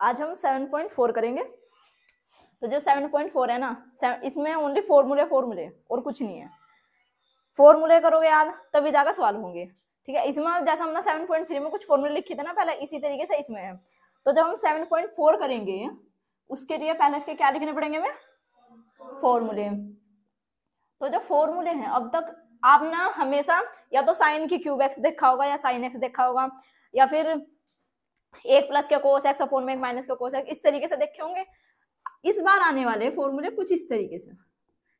आज हम seven point four करेंगे तो जो सेवन पॉइंट फोर है ना इसमें ओनली फॉर्मूले फॉर्मूले और कुछ नहीं है फॉर्मूले करोगे याद तभी जाकर सवाल होंगे ठीक है इसमें जैसा हमने सेवन पॉइंट थ्री में कुछ फॉर्मूले लिखे थे ना पहले इसी तरीके से इसमें है तो जब हम सेवन पॉइंट फोर करेंगे उसके लिए पहले इसके क्या लिखने पड़ेंगे हमें फॉर्मूले तो जो फॉर्मूले हैं अब तक आप ना हमेशा या तो साइन की क्यूब एक्स देखा होगा या साइन एक्स देखा होगा या फिर एक प्लस के कोस एक्स अपोन में एक माइनस के कोस एक्स इस तरीके से देखे होंगे इस बार आने वाले फॉर्मूले कुछ इस तरीके से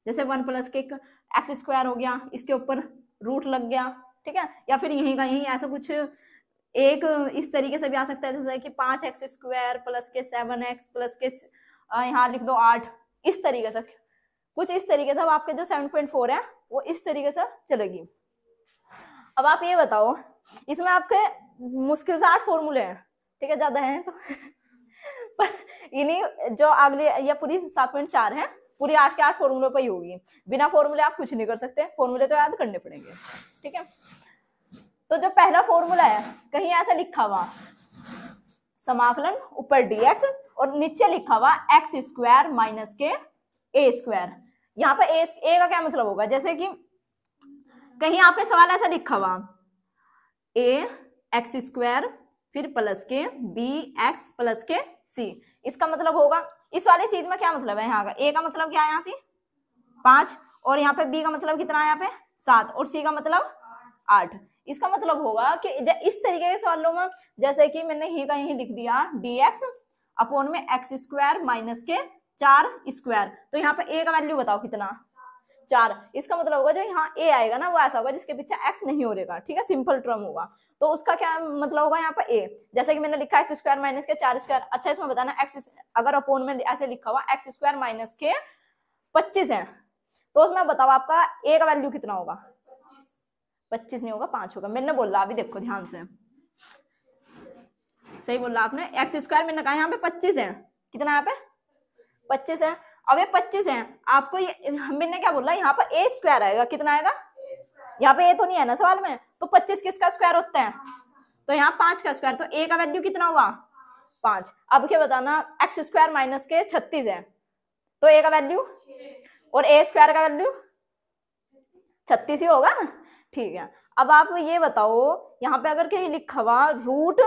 जैसे वन प्लस के एक्स स्क्वायर हो गया इसके ऊपर रूट लग गया ठीक है या फिर यहीं का यहीं ऐसा कुछ एक इस तरीके से भी आ सकता है जैसे कि पाँच एक्स स्क्वायर प्लस के सेवन एक्स प्लस के यहाँ लिख दो आठ इस तरीके से कुछ इस तरीके से अब आपके जो सेवन पॉइंट फोर है वो इस तरीके से चलेगी अब आप ये बताओ इसमें आपके मुश्किल से आठ फॉर्मूले हैं ठीक है ज़्यादा हैं तो इन्हीं जो अगले या पूरी सात पॉइंट चार है पूरी आठ के आठ फॉर्मूलों पर ही होगी बिना फॉर्मूले आप कुछ नहीं कर सकते फॉर्मूले तो याद करने पड़ेंगे ठीक है तो जो पहला फॉर्मूला है कहीं ऐसा लिखा हुआ समाकलन ऊपर डीएक्स और नीचे लिखा हुआ एक्स स्क्वायर माइनस के ए स्क्वायर यहाँ पर ए का क्या मतलब होगा जैसे कि कहीं आपके सवाल ऐसा लिखा हुआ ए एक्स स्क्वायर फिर प्लस के बी एक्स प्लस के सी इसका मतलब होगा इस वाली चीज में क्या मतलब है यहाँ का ए का मतलब क्या है यहाँ से पांच और यहाँ पे बी का मतलब कितना है यहाँ पे सात और सी का मतलब आठ इसका मतलब होगा कि इस तरीके के सवालों में जैसे कि मैंने ही कहीं लिख दिया डी एक्स अपोन में एक्स स्क्वायर माइनस के चार स्क्वायर तो यहाँ पे ए का वैल्यू बताओ कितना चार इसका मतलब होगा जो यहाँ ए आएगा ना वो ऐसा होगा जिसके पीछे एक्स नहीं हो रहेगा ठीक है सिंपल टर्म होगा तो उसका क्या मतलब होगा यहाँ पर ए जैसे कि मैंने लिखा है स्क्वायर माइनस के चार स्क्वायर अच्छा इसमें बताना एक्स अगर अपोन में ऐसे लिखा हुआ एक्स स्क्वायर माइनस के पच्चीस है तो उसमें बताओ आपका ए का वैल्यू कितना होगा पच्चीस नहीं होगा पांच होगा मैंने बोला अभी देखो ध्यान से सही बोला आपने एक्स स्क्वायर मैंने कहा यहाँ पे पच्चीस है कितना यहाँ पे पच्चीस है अब ये पच्चीस है आपको ये हमने क्या बोला यहाँ पर ए स्क्वायर आएगा कितना आएगा यहाँ पे ए तो नहीं है ना सवाल में तो पच्चीस किसका स्क्वायर होता है तो यहाँ पांच का स्क्वायर तो ए का वैल्यू कितना हुआ पांच अब क्या बताना एक्स स्क्वायर माइनस के छत्तीस है तो ए का वैल्यू और ए स्क्वायर का वैल्यू छत्तीस ही होगा ठीक है अब आप ये बताओ यहाँ पे अगर कहीं लिखा हुआ रूट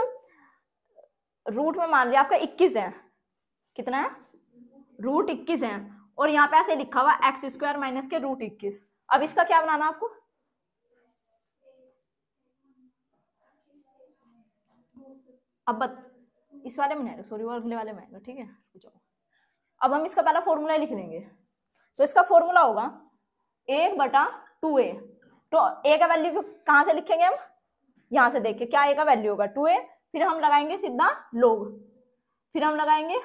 रूट में मान लिया आपका इक्कीस है कितना है रूट इक्कीस है और यहाँ पे ऐसे लिखा हुआ एक्स स्क्वायर माइनस के रूट इक्कीस अब इसका क्या बनाना आपको अब बत, इस वाले में सॉरी अगले वाले में आएगा ठीक है अब हम इसका पहला फॉर्मूला लिख लेंगे तो इसका फॉर्मूला होगा एक बटा टू ए तो ए का वैल्यू कहां से लिखेंगे हम यहां से देखे क्या ए का वैल्यू होगा टू ए फिर हम लगाएंगे सीधा लोग फिर हम लगाएंगे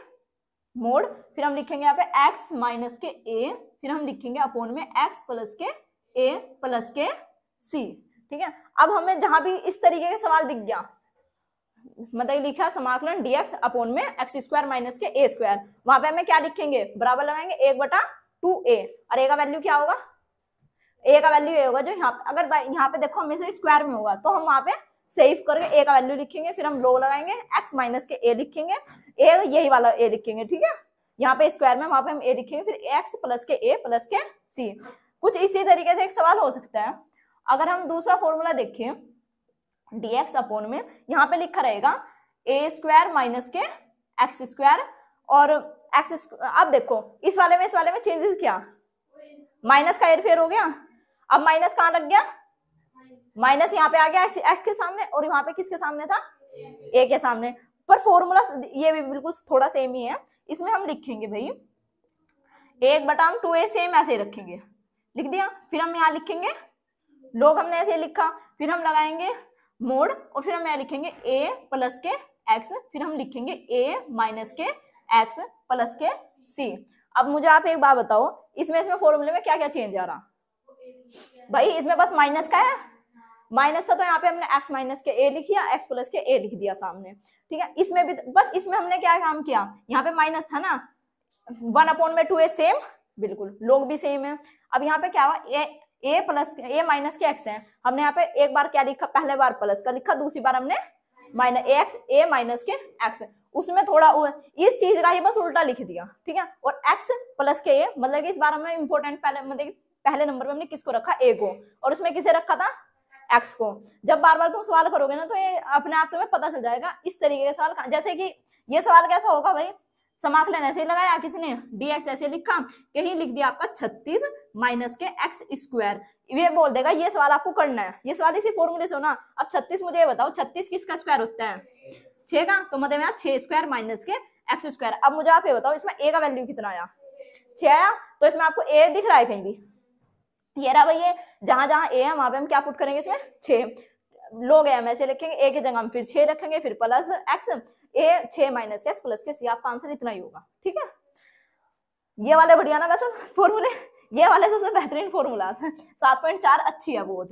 मोड फिर हम लिखेंगे यहाँ पे x माइनस के a फिर हम लिखेंगे अपोन में x प्लस के a प्लस के c ठीक है अब हमें जहां भी इस तरीके का सवाल दिख गया मतलब लिखा समाकलन dx अपोन में एक्स स्क्वायर माइनस के ए स्क्वायर वहां पे हमें क्या लिखेंगे बराबर लगाएंगे एक बटा टू ए और ए का वैल्यू क्या होगा ए का वैल्यू ए होगा जो यहाँ अगर यहाँ पे देखो हमेशा स्क्वायर में होगा तो हम वहां पे सेव करके ए का वैल्यू लिखेंगे फिर हम लो लगाएंगे एक्स माइनस के ए लिखेंगे ए यही वाला ए लिखेंगे ठीक है यहाँ पे स्क्वायर में वहां पे हम ए लिखेंगे फिर एक्स प्लस के ए प्लस के सी कुछ इसी तरीके से एक सवाल हो सकता है अगर हम दूसरा फॉर्मूला देखें एक्स अपोन में यहाँ पे लिखा रहेगा ए स्क्वायर माइनस के एक्स स्क्वायर और एक्स अब देखो इस वाले में इस वाले में चेंजेस क्या माइनस का एयरफेयर हो गया अब माइनस कहाँ लग गया माइनस यहाँ पे आ गया एक्स के सामने और यहाँ पे किसके सामने था ए के सामने पर फॉर्मूला ये भी बिल्कुल थोड़ा सेम ही है इसमें हम लिखेंगे भाई एक बटाम टू ए सेम ऐसे ही रखेंगे लिख दिया फिर हम यहाँ लिखेंगे लोग हमने ऐसे लिखा फिर हम लगाएंगे मोड और फिर हम यहाँ लिखेंगे ए प्लस के एक्स फिर हम लिखेंगे ए माइनस के एक्स प्लस के सी अब मुझे आप एक बात बताओ इसमें इसमें फॉर्मूले में क्या क्या चेंज आ रहा भाई इसमें बस माइनस का है माइनस था तो यहाँ पे हमने एक्स माइनस के ए दिया एक्स प्लस के ए लिख दिया सामने ठीक है इसमें भी बस इसमें हमने क्या काम किया यहाँ पे माइनस था ना वन अपॉन में टू ए सेम बिल्कुल लोग भी सेम है अब यहाँ पे क्या हुआ ए प्लस ए माइनस के एक्स है हमने यहाँ पे एक बार क्या लिखा पहले बार प्लस का लिखा दूसरी बार हमने माइनस एक्स ए माइनस के एक्स उसमें थोड़ा इस चीज का ही बस उल्टा लिख दिया ठीक है और एक्स प्लस के ए मतलब कि इस बार हमने इंपोर्टेंट पहले मतलब पहले नंबर पे हमने किसको रखा ए को और उसमें किसे रखा था एक्स को जब बार बार तुम सवाल करोगे ना तो ये अपने आप तुम्हें पता चल जाएगा इस तरीके के सवाल जैसे कि ये सवाल कैसा होगा भाई समाकलन ऐसे लगाया किसी ने डी एक्स ऐसे लिखा कहीं लिख दिया आपका छत्तीस माइनस के एक्स स्क्वायर ये बोल देगा ये सवाल आपको करना है ये सवाल इसी फॉर्मूले से होना अब छत्तीस मुझे ये बताओ छत्तीस किसका स्क्वायर होता है छे का तो मतलब यहाँ छह स्क्वायर माइनस के एक्स स्क्वायर अब मुझे आप ये बताओ इसमें ए का वैल्यू कितना आया छे आया तो इसमें आपको ए दिख रहा है कहीं भी ये रहा भाई ये जहां जहां ए है वहां पे हम क्या पुट करेंगे इसमें छः लोग एम ऐसे लिखेंगे ए की जगह हम फिर छः रखेंगे फिर प्लस एक्स ए छः माइनस के प्लस के सी आपका आंसर इतना ही होगा ठीक है ये वाले बढ़िया ना वैसे फॉर्मूले ये वाले सबसे बेहतरीन फॉर्मूला हैं सात पॉइंट चार अच्छी है बहुत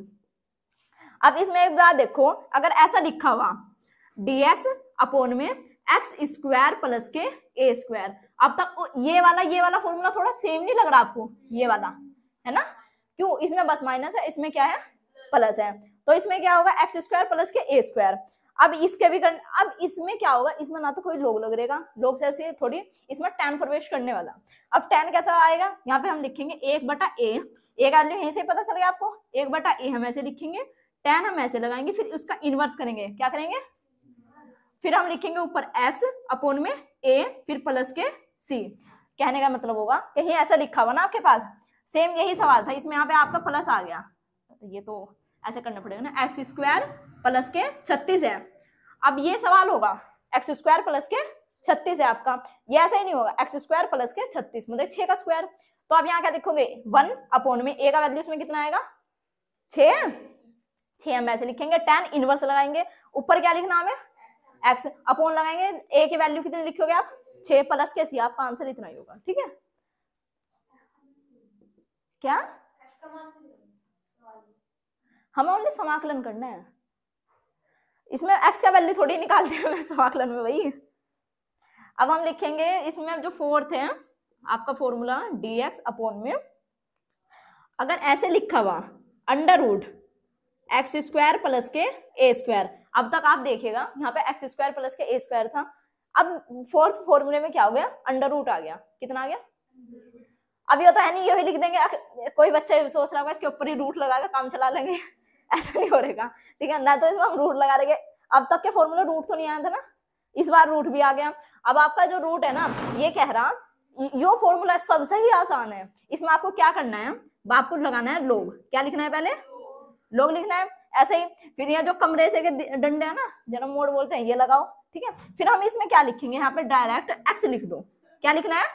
अब इसमें एक बार देखो अगर ऐसा लिखा हुआ डी अपोन में एक्स स्क्वायर प्लस के ए स्क्वायर अब तक ये वाला ये वाला फॉर्मूला थोड़ा सेम नहीं लग रहा आपको ये वाला है ना क्यों इसमें बस माइनस है इसमें क्या है प्लस है तो इसमें क्या होगा एक्स स्क्वायर प्लस के ए स्क्वायर अब इसके भी करने अब इसमें क्या होगा इसमें ना तो कोई लोग लग रहेगा लोग जैसे थोड़ी इसमें टेन प्रवेश करने वाला अब टेन कैसा आएगा यहाँ पे हम लिखेंगे एक बटा ए एक आदमी यहीं से पता गया आपको एक बटा ए हम ऐसे लिखेंगे टेन हम ऐसे लगाएंगे फिर उसका इन्वर्स करेंगे क्या करेंगे फिर हम लिखेंगे ऊपर एक्स अपोन में ए फिर प्लस के सी कहने का मतलब होगा कहीं ऐसा लिखा हुआ ना आपके पास सेम यही सवाल था इसमें यहाँ पे आपका प्लस आ गया तो ये तो ऐसे करना पड़ेगा ना एक्स स्क्वायर प्लस के छत्तीस है अब ये सवाल होगा एक्स स्क्वायर प्लस के छत्तीस है आपका ये ऐसा ही नहीं होगा एक्स स्क्वायर प्लस के छत्तीस मतलब छह का स्क्वायर तो आप यहाँ क्या देखोगे वन अपोन में ए का वैल्यू इसमें कितना आएगा छ छे हम ऐसे लिखेंगे टेन इनवर्स लगाएंगे ऊपर क्या लिखना हमें एक्स अपोन लगाएंगे ए की वैल्यू कितनी लिखोगे आप छह प्लस के सी आपका आंसर इतना ही होगा ठीक है क्या हमें ओनली समाकलन करना है इसमें एक्स का वैल्यू थोड़ी निकालते हैं समाकलन में वही अब हम लिखेंगे इसमें जो फोर्थ है आपका फॉर्मूला डी एक्स अपॉन में अगर ऐसे लिखा हुआ under root x square plus के ए स्क्वायर अब तक आप देखेगा यहाँ पे एक्स स्क्वायर प्लस के ए स्क्वायर था अब फोर्थ फॉर्मूले में क्या हो गया अंडर रूट आ गया कितना आ गया अब ये तो है नहीं यही लिख देंगे कोई बच्चा सोच रहा होगा इसके ऊपर ही रूट लगा कर काम चला लेंगे ऐसा नहीं हो रहेगा ठीक है ना तो इसमें हम रूट लगा देंगे अब तक के फॉर्मूला रूट तो नहीं आया था ना इस बार रूट भी आ गया अब आपका जो रूट है ना ये कह रहा यो फॉर्मूला सबसे ही आसान है इसमें आपको क्या करना है आपको लगाना है लोग क्या लिखना है पहले लोग लिखना है ऐसे ही फिर यहाँ जो कमरे से के डंडे है ना जन्म मोड़ बोलते हैं ये लगाओ ठीक है फिर हम इसमें क्या लिखेंगे यहाँ पे डायरेक्ट एक्स लिख दो क्या लिखना है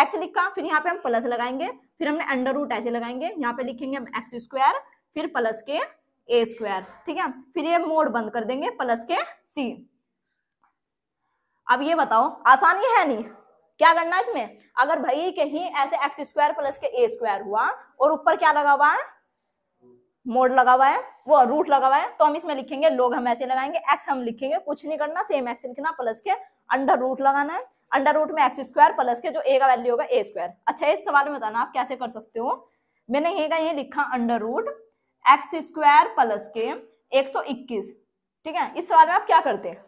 एक्स लिखा फिर यहाँ पे हम प्लस लगाएंगे फिर हमने अंडर रूट ऐसे लगाएंगे यहाँ पे लिखेंगे हम एक्स स्क्वायर फिर प्लस के ए स्क्वायर ठीक है फिर ये मोड बंद कर देंगे प्लस के सी अब ये बताओ आसान ये है नहीं क्या करना है इसमें अगर भाई कहीं ऐसे एक्स स्क्वायर प्लस के ए स्क्वायर हुआ और ऊपर क्या लगा हुआ है मोड लगा हुआ है वो रूट लगा हुआ है तो हम इसमें लिखेंगे लोग हम ऐसे लगाएंगे एक्स हम लिखेंगे कुछ नहीं करना सेम एक्स लिखना प्लस के अंडर रूट लगाना है अंडर रूट में एक्स स्क्वायर प्लस के जो ए का वैल्यू होगा ए स्क्वायर अच्छा इस सवाल में बताना आप कैसे कर सकते हो मैंने ये का ये लिखा under root x square plus के 121 ठीक है इस सवाल में आप क्या करते हैं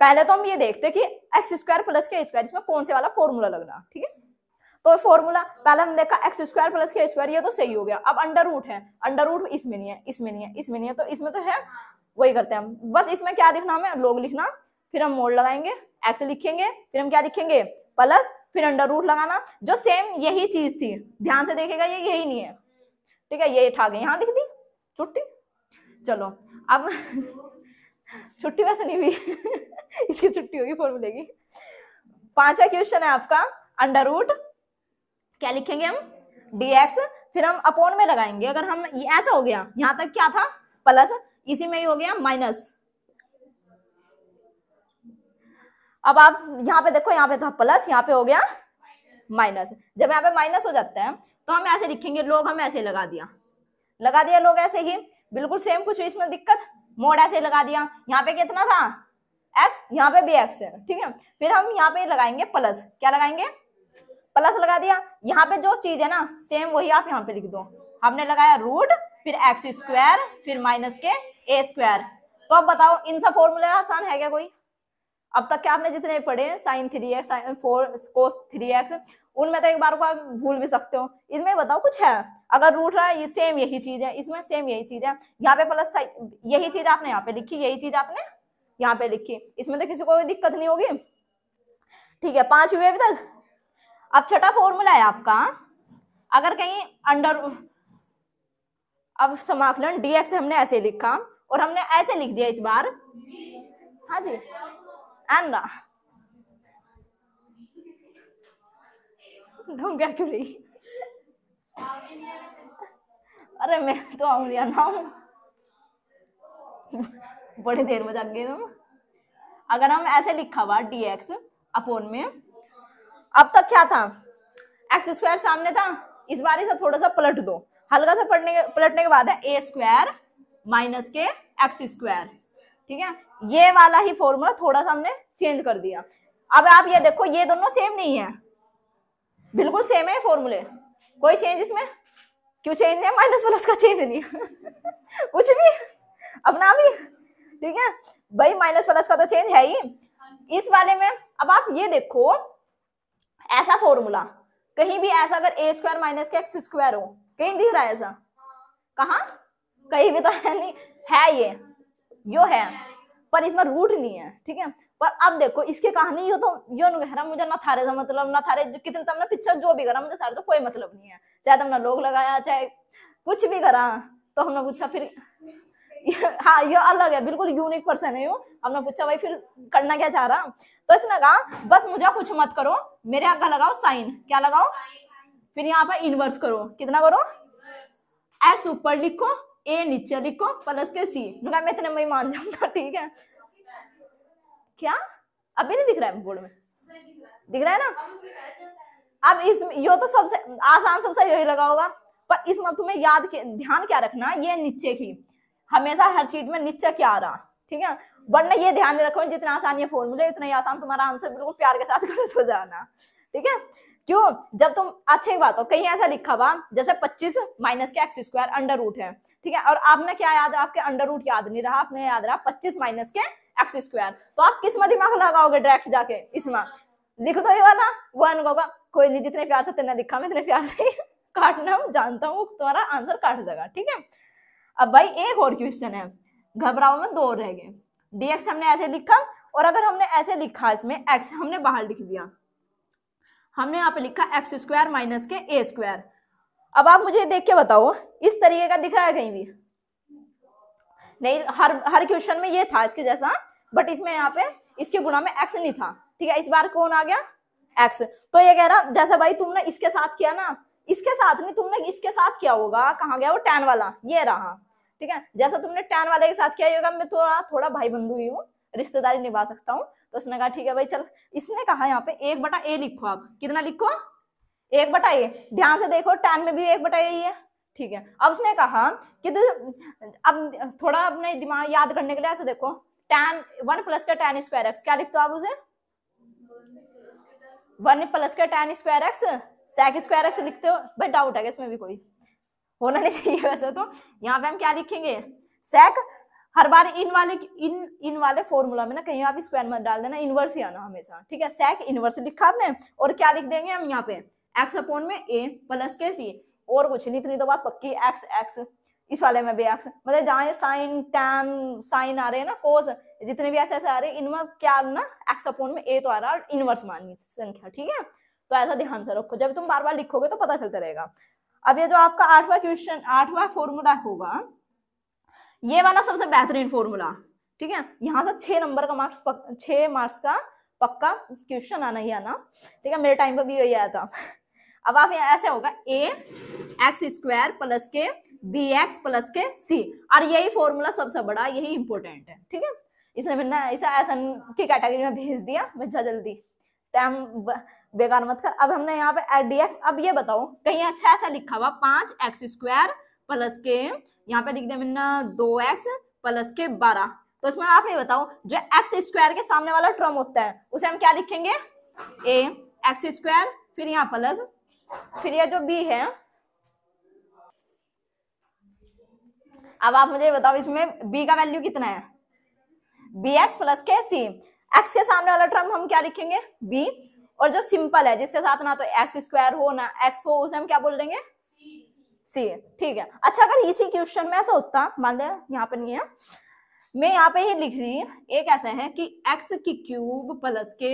पहले तो हम ये देखते कि एक्स स्क्वायर प्लस के स्क्वायर इसमें कौन से वाला फॉर्मूला लगना ठीक है तो फॉर्मूला पहले हम देखा एक्स स्क्वायर प्लस के स्क्वायर ये तो सही हो गया अब अंडर रूट है अंडर रूट इसमें नहीं है इसमें नहीं है इसमें नहीं है तो इसमें तो है वही करते हैं हम बस इसमें क्या लिखना हमें लोग लिखना फिर हम मोड लगाएंगे एक्स लिखेंगे फिर हम क्या लिखेंगे प्लस फिर अंडर रूट लगाना जो सेम यही चीज थी ध्यान से देखेगा ये यही नहीं है ठीक है ये ठाक गए यहाँ लिख दी छुट्टी चलो अब छुट्टी वैसे नहीं हुई इसकी छुट्टी होगी फॉर्मूले की पांचवा क्वेश्चन है आपका अंडर रूट क्या लिखेंगे हम डी एक्स फिर हम अपोन में लगाएंगे अगर हम ऐसा हो गया यहाँ तक क्या था प्लस इसी में ही हो गया माइनस अब आप यहाँ पे देखो यहाँ पे था प्लस यहाँ पे हो गया माइनस जब यहाँ पे माइनस हो जाता है तो हम ऐसे लिखेंगे लोग हमें ऐसे लगा दिया लगा दिया लोग ऐसे ही बिल्कुल सेम कुछ इसमें दिक्कत मोड ऐसे लगा दिया यहाँ पे कितना था एक्स यहाँ पे भी एक्स है ठीक है फिर हम यहाँ पे लगाएंगे प्लस क्या लगाएंगे प्लस लगा दिया यहाँ पे जो चीज है ना सेम वही आप यहाँ पे लिख दो हमने लगाया रूट फिर एक्स स्क्वायर फिर माइनस के ए स्क्वायर तो अब बताओ इन सब फॉर्मूला आसान है क्या कोई अब तक के आपने जितने पढ़े हैं sine three x sine four cos three x उनमें तो एक बार को आप भूल भी सकते हो इनमें बताओ कुछ है अगर रूट रहा है ये सेम यही चीज है इसमें सेम यही चीज है यहाँ पे प्लस था यही चीज आपने यहाँ पे लिखी यही चीज आपने यहाँ पे लिखी इसमें तो किसी को दिक्कत नहीं होगी ठीक है पांच हुए अभी तक अब छठा फॉर्मूला है आपका अगर कहीं अंडर अब समाकलन डीएक्स हमने ऐसे लिखा और हमने ऐसे लिख दिया इस बार हाँ जी Anna. Don't क्या क्यों रही अरे मैं तो आऊंगी ना बड़े देर में जाग गए तुम अगर हम ऐसे लिखा हुआ डी एक्स अपोन में अब तक क्या था एक्स स्क्वायर सामने था इस बार इसे थोड़ा सा पलट दो हल्का सा पलटने के पलटने के बाद है ए स्क्वायर माइनस के एक्स स्क्वायर ठीक है ये वाला ही फॉर्मूला थोड़ा सा हमने चेंज कर दिया अब आप ये देखो ये दोनों सेम नहीं है बिल्कुल सेम है फॉर्मूले कोई चेंज इसमें क्यों चेंज है माइनस प्लस का चेंज नहीं कुछ भी अपना भी ठीक है भाई माइनस प्लस का तो चेंज है ही इस वाले में अब आप ये देखो ऐसा फॉर्मूला कहीं भी ऐसा अगर ए स्क्वायर माइनस के एक्स स्क्वायर हो कहीं दिख रहा है ऐसा कहा कहीं भी तो है नहीं है ये यो है पर इसमें रूट नहीं है ठीक है पर अब देखो इसकी कहानी यो तो यो नहीं कह रहा मुझे ना थारे से मतलब ना थारे जो कितने तुमने पिक्चर जो भी करा मुझे थारे से कोई मतलब नहीं है चाहे तुमने लोग लगाया चाहे कुछ भी करा तो हमने पूछा फिर हाँ ये अलग है बिल्कुल यूनिक पर्सन है यो हमने पूछा भाई फिर करना क्या चाह रहा तो इसने कहा बस मुझे कुछ मत करो मेरे आगे लगाओ साइन क्या लगाओ फिर यहाँ पर इनवर्स करो कितना करो एक्स ऊपर लिखो ए नीचे लिखो प्लस के सी मैं इतने में मान जाऊंगा ठीक है क्या अभी नहीं दिख रहा है बोर्ड में दिख रहा है ना अब इस यो तो सबसे आसान सबसे यही लगा होगा पर इस मत में याद के, ध्यान क्या रखना ये नीचे की हमेशा हर चीज में नीचे क्या आ रहा ठीक है वरना ये ध्यान रखो जितना आसान ये फॉर्मूला उतना ही आसान तुम्हारा आंसर बिल्कुल प्यार के साथ गलत हो जाना ठीक है क्यों जब तुम अच्छे बात हो कहीं ऐसा लिखा हुआ जैसे 25 माइनस के एक्स स्क्वायर अंडर रूट है ठीक है और आपने क्या याद रहा आपके अंडर रूट याद नहीं रहा आपने याद रहा 25 माइनस के एक्स स्क्वायर तो आप किस में दिमाग लगाओगे डायरेक्ट जाके इसमें लिख दो ये वाला वन होगा कोई नहीं जितने प्यार से तेना लिखा मैं इतने प्यार से काटना हूँ जानता हूँ तुम्हारा आंसर काट देगा ठीक है अब भाई एक और क्वेश्चन है घबराओ में दो रह गए डीएक्स हमने ऐसे लिखा और अगर हमने ऐसे लिखा इसमें एक्स हमने बाहर लिख दिया हमने यहाँ पे लिखा एक्स स्क्वायर माइनस के ए स्क्वायर अब आप मुझे देख के बताओ इस तरीके का दिख रहा है कहीं भी नहीं हर हर क्वेश्चन में ये था इसके जैसा बट इसमें यहाँ पे इसके गुना में एक्स नहीं था ठीक है इस बार कौन आ गया एक्स तो ये कह रहा जैसा भाई तुमने इसके साथ किया ना इसके साथ नहीं तुमने इसके साथ किया होगा कहा गया वो टेन वाला ये रहा ठीक है जैसा तुमने टेन वाले के साथ किया होगा मैं थोड़ा थोड़ा भाई बंधु ही हूँ रिश्तेदारी निभा सकता हूँ तो उसने कहा ठीक है भाई चल इसने कहा यहाँ पे एक बटा ए लिखो आप कितना लिखो एक बटा ए ध्यान से देखो टेन में भी एक बटा ए ही है ठीक है अब उसने कहा कि तो अब थोड़ा अपने दिमाग याद करने के लिए ऐसे देखो टेन वन प्लस का टेन स्क्वायर एक्स क्या लिखते हो आप उसे वन प्लस का tan square x sec square x लिखते हो भाई डाउट है इसमें भी कोई होना नहीं चाहिए वैसे तो यहाँ पे हम क्या लिखेंगे सेक हर बार इन वाले इन इन वाले फॉर्मूला में ना कहीं आप स्क्वायर मत डाल देना इनवर्स ही आना हमेशा ठीक है सेक इनवर्स लिखा आपने और क्या लिख देंगे हम यहाँ पे एक्स अपॉन में ए प्लस के सी और कुछ नहीं इतनी तो बात पक्की एक्स एक्स इस वाले में भी एक्स मतलब जहाँ साइन टैन साइन आ रहे हैं ना कोस जितने भी ऐसे ऐसे आ रहे हैं इनमें क्या ना एक्स अपॉन में ए तो आ रहा है इनवर्स माननी संख्या ठीक है तो ऐसा ध्यान से रखो जब तुम बार बार लिखोगे तो पता चलता रहेगा अब ये जो आपका आठवां क्वेश्चन आठवां फॉर्मूला होगा ये वाला सबसे बेहतरीन फॉर्मूला ठीक है यहाँ से छह नंबर का मार्क्स छह मार्क्स का पक्का क्वेश्चन आना ही आना ठीक है मेरे टाइम पर भी यही आया था अब आप ऐसे होगा ए एक्स स्क्वायर प्लस के बी एक्स प्लस के सी और यही फॉर्मूला सबसे बड़ा यही इंपॉर्टेंट है ठीक है इसने फिर ना इसे ऐसा की कैटेगरी में भेज दिया बच्चा जल्दी टाइम बेकार मत कर अब हमने यहाँ पे एड डी एक्स अब ये बताओ कहीं अच्छा ऐसा लिखा हुआ पांच एक्स स्क्वायर प्लस के यहाँ पे लिख दे मैंने दो एक्स प्लस के बारह तो इसमें आप ये बताओ जो एक्स स्क्वायर के सामने वाला ट्रम होता है उसे हम क्या लिखेंगे ए एक्स स्क्वायर फिर यहाँ प्लस फिर ये जो बी है अब आप मुझे बताओ इसमें बी का वैल्यू कितना है बी एक्स प्लस के सी एक्स के सामने वाला टर्म हम क्या लिखेंगे बी और जो सिंपल है जिसके साथ ना तो एक्स स्क्वायर हो ना एक्स हो उसे हम क्या बोल देंगे सी है ठीक है अच्छा अगर इसी क्वेश्चन में ऐसा होता मान लिया यहाँ पर नहीं है मैं यहाँ पे ही लिख रही हूँ एक ऐसा है कि एक्स की क्यूब प्लस के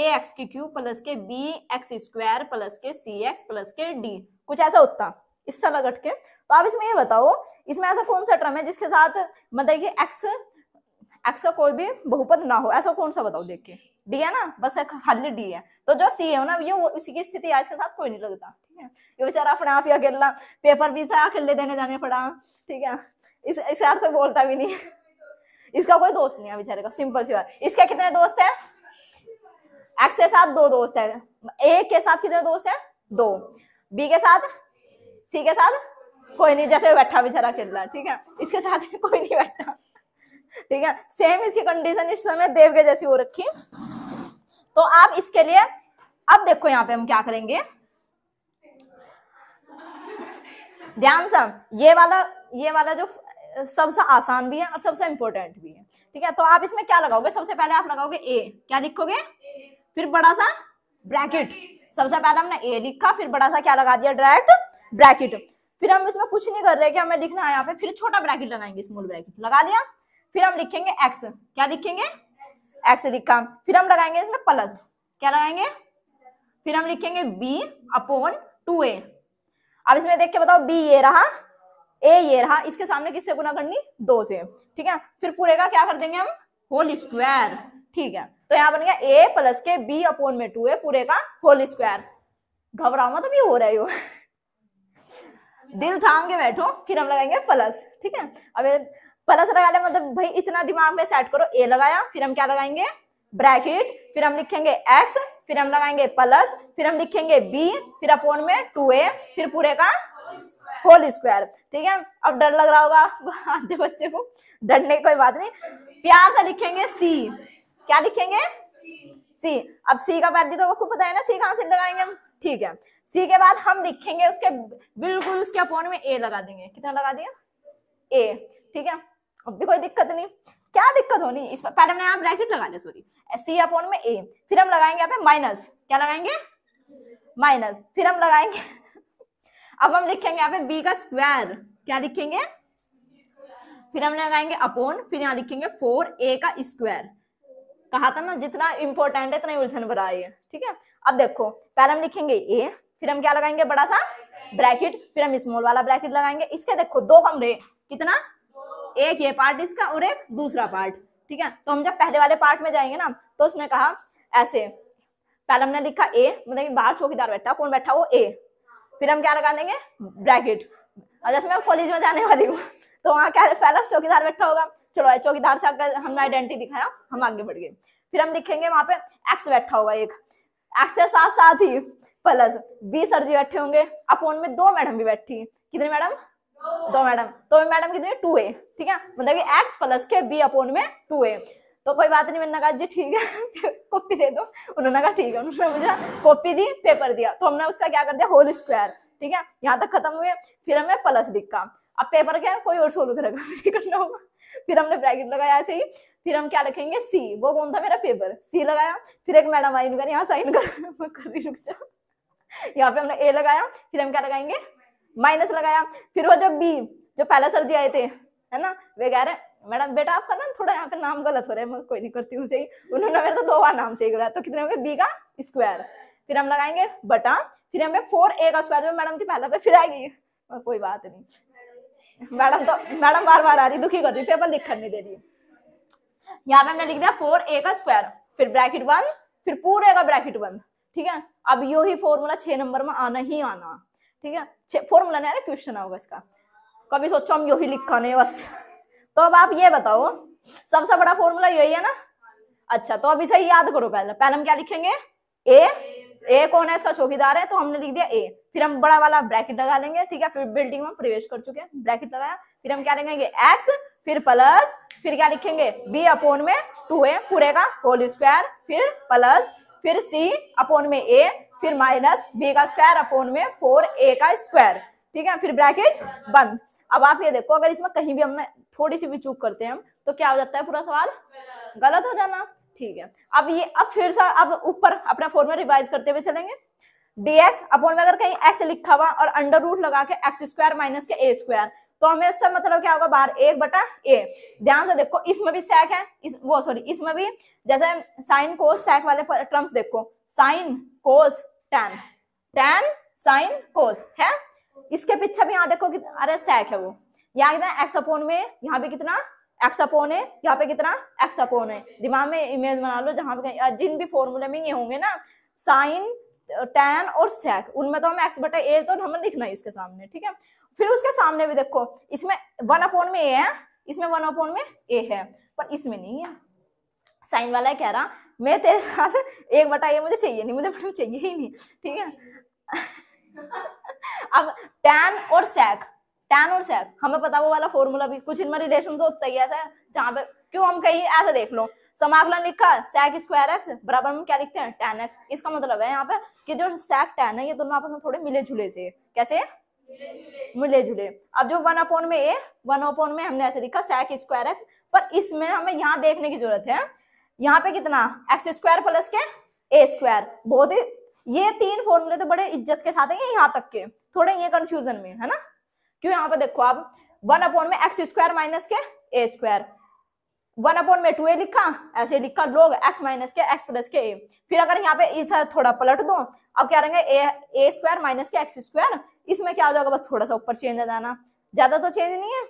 ए एक्स की क्यूब प्लस के बी एक्स स्क्वायर प्लस के सी एक्स प्लस के डी कुछ ऐसा होता इस इससे लगट के तो आप इसमें ये बताओ इसमें ऐसा कौन सा टर्म है जिसके साथ मतलब कि एक्स एक्स का कोई भी बहुपद ना हो ऐसा कौन सा बताओ देख के डी है ना बस एक हल डी है तो जो सी है ना ये वो उसी की स्थिति आज के साथ कोई नहीं लगता ठीक है ये बेचारा अपने आप ही अकेला पेपर भी सा अकेले देने जाने पड़ा ठीक है इस इसके साथ कोई बोलता भी नहीं इसका कोई दोस्त नहीं है बेचारे का सिंपल सी बात इसके कितने दोस्त है एक्स के साथ दो दोस्त है ए के साथ कितने दोस्त है दो बी के साथ सी के साथ कोई नहीं जैसे बैठा बेचारा खेलना ठीक है इसके साथ कोई नहीं बैठा ठीक है सेम इसकी कंडीशन इस समय देव के जैसी हो रखी तो आप इसके लिए अब देखो यहाँ पे हम क्या करेंगे ध्यान से ये वाला ये वाला जो सबसे आसान भी है और सबसे इंपॉर्टेंट भी है ठीक है तो आप इसमें क्या लगाओगे सबसे पहले आप लगाओगे ए क्या लिखोगे फिर बड़ा सा ब्रैकेट सबसे पहले हमने ए लिखा फिर बड़ा सा क्या लगा दिया डायरेक्ट ब्रैकेट फिर हम इसमें कुछ नहीं कर रहे कि हमें लिखना है यहाँ पे फिर छोटा ब्रैकेट लगाएंगे स्मॉल ब्रैकेट लगा लिया फिर हम लिखेंगे एक्स क्या लिखेंगे एक्स अधिक फिर हम लगाएंगे इसमें प्लस क्या लगाएंगे फिर हम लिखेंगे बी अपोन टू ए अब इसमें देख के बताओ बी ये रहा ए ये रहा इसके सामने किससे गुना करनी दो से ठीक है फिर पूरे का क्या कर देंगे हम होल स्क्वायर ठीक है तो यहाँ बन गया ए प्लस के बी अपोन में टू ए पूरे का होल स्क्वायर घबराओ मत अभी हो रही हो दिल थाम के बैठो फिर हम लगाएंगे प्लस ठीक है अब पता चला ले मतलब भाई इतना दिमाग में सेट करो ए लगाया फिर हम क्या लगाएंगे ब्रैकेट फिर हम लिखेंगे एक्स फिर हम लगाएंगे प्लस फिर हम लिखेंगे बी फिर अपोन में टू ए फिर पूरे का होल स्क्वायर ठीक है अब डर लग रहा होगा आधे बच्चे को डरने की कोई बात नहीं प्यार से लिखेंगे सी क्या लिखेंगे सी अब सी का पैर भी तो आपको पता है ना सी कहाँ से लगाएंगे हम ठीक है सी के बाद हम लिखेंगे उसके बिल्कुल उसके अपोन में ए लगा देंगे कितना लगा दिया ए ठीक है अब भी कोई दिक्कत नहीं क्या दिक्कत होनी इस पर पहले आप ब्रैकेट लगा लिया सॉरी सी अपॉन में ए फिर हम लगाएंगे यहाँ पे माइनस क्या लगाएंगे माइनस फिर हम लगाएंगे अब हम लिखेंगे यहाँ पे बी का स्क्वायर क्या लिखेंगे फिर हम लगाएंगे अपोन फिर यहाँ लिखेंगे फोर ए का स्क्वायर कहा था ना जितना इंपॉर्टेंट है इतना उलझन भरा है ठीक है अब देखो पहले हम लिखेंगे ए फिर हम क्या लगाएंगे बड़ा सा ब्रैकेट फिर हम स्मॉल वाला ब्रैकेट लगाएंगे इसके देखो दो कमरे कितना एक ये पार्ट इसका और एक दूसरा पार्ट ठीक है तो हम जब पहले वाले पार्ट में जाएंगे ना तो उसने कहा ऐसे पहले हमने लिखा ए मतलब बाहर चौकीदार बैठा कौन बैठा वो ए फिर हम क्या लगा देंगे ब्रैकेट और जैसे मैं कॉलेज में जाने वाली हूँ तो वहाँ क्या पहला चौकीदार बैठा होगा चलो चौकीदार से अगर हमने आइडेंटिटी दिखाया हम आगे बढ़ गए फिर हम लिखेंगे वहां पे एक्स बैठा होगा एक एक्स के साथ साथ ही प्लस बी सर जी बैठे होंगे अपोन में दो मैडम भी बैठी कितने मैडम तो मैडम तो मैडम कितने टू ए ठीक है मतलब कि एक्स प्लस के बी अपोन में टू ए तो कोई बात नहीं मैंने कहा जी ठीक है कॉपी दे दो उन्होंने कहा ठीक है उन्होंने मुझे कॉपी दी पेपर दिया तो हमने उसका क्या कर दिया होल स्क्वायर ठीक है यहाँ तक खत्म हुए फिर हमें प्लस दिखा अब पेपर क्या है कोई और सोलू करेगा मुझे करना होगा फिर हमने ब्रैकेट लगाया ऐसे ही फिर हम क्या रखेंगे सी वो कौन था मेरा पेपर सी लगाया फिर एक मैडम आई उनका यहाँ साइन कर रही रुक जा यहाँ पे हमने ए लगाया फिर हम क्या लगाएंगे माइनस लगाया फिर वो जब बी जो पहला सर जी आए थे है ना वे कह रहे मैडम बेटा आपका ना थोड़ा यहाँ पे नाम गलत हो रहा है मैं कोई नहीं करती हूँ सही उन्होंने मेरे तो दो बार नाम सही कराया तो कितने हो गए बी का स्क्वायर फिर हम लगाएंगे बटा फिर हमें फोर ए का स्क्वायर जो मैडम थी पहला पे फिर आएगी कोई बात नहीं मैडम तो मैडम बार बार आ रही दुखी कर रही पेपर लिखकर नहीं दे रही यहाँ पे हमने लिख दिया फोर ए का स्क्वायर फिर ब्रैकेट वन फिर पूरे का ब्रैकेट वन ठीक है अब यो ही फॉर्मूला छह नंबर में आना ही आना ठीक है फॉर्मूला नहीं आ रहा क्वेश्चन आओगे इसका कभी सोचो हम यही लिखा नहीं बस तो अब आप ये बताओ सबसे बड़ा फॉर्मूला यही है ना अच्छा तो अब इसे याद करो पहले पहले हम क्या लिखेंगे ए ए कौन है इसका चौकीदार है तो हमने लिख दिया ए फिर हम बड़ा वाला ब्रैकेट लगा लेंगे ठीक है फिर बिल्डिंग में प्रवेश कर चुके हैं ब्रैकेट लगाया फिर हम क्या लिखेंगे एक्स फिर प्लस फिर क्या लिखेंगे बी अपोन में टू ए पूरे का होल स्क्वायर फिर प्लस फिर सी अपोन में ए फिर माइनस बी का स्क्वायर अपोन में फोर ए का स्क्वायर ठीक है फिर ब्रैकेट बंद अब आप ये देखो अगर इसमें कहीं भी हमने थोड़ी सी भी चूक करते हैं हम तो क्या हो जाता है पूरा सवाल गलत हो जाना ठीक है अब ये अब फिर से अब ऊपर अपना फॉर्मूला रिवाइज करते हुए चलेंगे डीएक्स अपॉन में अगर कहीं एक्स लिखा हुआ और अंडर रूट लगा के एक्स स्क्वायर माइनस के ए स्क्वायर तो हमें उससे मतलब क्या होगा बाहर एक बटा ए ध्यान से देखो इसमें भी सैक है इस वो सॉरी इसमें भी जैसे साइन कोस सैक वाले टर्म्स देखो sine cos tan tan sine cos है इसके पीछे भी यहाँ देखो कि अरे सैक है वो यहाँ कितना एक्स अपोन में यहाँ पे कितना एक्स अपोन है यहाँ पे कितना एक्स अपोन है दिमाग में इमेज बना लो जहाँ पे जिन भी फॉर्मूले में ये होंगे ना साइन टैन और सैक उनमें तो हम एक्स बटा ए तो हमें लिखना है उसके सामने ठीक है फिर उसके सामने भी देखो इसमें वन अपोन में ए है इसमें वन अपोन में ए है पर इसमें नहीं है साइन वाला कह रहा मैं तेरे साथ एक बटा ये मुझे चाहिए नहीं मुझे बटा चाहिए ही नहीं ठीक है अब टैन और सैक टैन और सैक हमें पता वो वाला फॉर्मूला भी कुछ इनमें रिलेशन तो होता ही ऐसा है जहाँ पे क्यों हम कहीं ऐसा देख लो समाकलन लिखा सैक स्क्वायर एक्स बराबर में क्या लिखते हैं टैन एक्स इसका मतलब है यहाँ पे कि जो सैक टैन है ये दोनों आपस में थोड़े मिले जुले से कैसे मिले जुले अब जो वन अपॉन में ए वन अपॉन में हमने ऐसे लिखा सैक स्क्वायर एक्स पर इसमें हमें यहाँ देखने की जरूरत है यहाँ पे कितना एक्स स्क्वायर प्लस के ए स्क्वायर बहुत ही ये तीन फॉर्मूले तो बड़े इज्जत के साथ है यहाँ तक के थोड़े ये कंफ्यूजन में है ना क्यों यहाँ पे देखो आप वन अपॉन में एक्स स्क्वायर माइनस के ए स्क्वायर वन अपॉन में टू ए लिखा ऐसे लिखा लोग एक्स माइनस के एक्स प्लस के ए फिर अगर यहाँ पे इस थोड़ा पलट दो अब क्या रहेंगे ए ए स्क्वायर माइनस के एक्स स्क्वायर इसमें क्या हो जाएगा बस थोड़ा सा ऊपर चेंज आ जाना ज्यादा तो चेंज नहीं है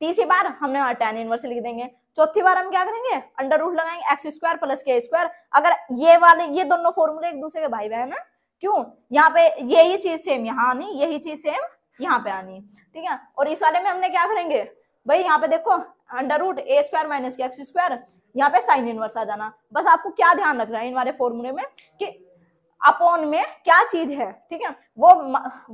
तीसरी बार हमने टेन इनवर्स लिख देंगे चौथी बार हम क्या करेंगे अंडर रूट लगाएंगे एक्स स्क्वायर प्लस के स्क्वायर अगर ये वाले ये दोनों फॉर्मूले एक दूसरे के भाई बहन है क्यों यहाँ पे यही चीज सेम यहाँ आनी यही चीज सेम यहाँ पे आनी ठीक है और इस वाले में हमने क्या करेंगे भाई यहाँ पे देखो under root a square minus के एक्स स्क्वायर यहाँ पे साइन इनवर्स आ जाना बस आपको क्या ध्यान रखना है इन वाले फॉर्मूले में कि अपॉन में क्या चीज है ठीक है वो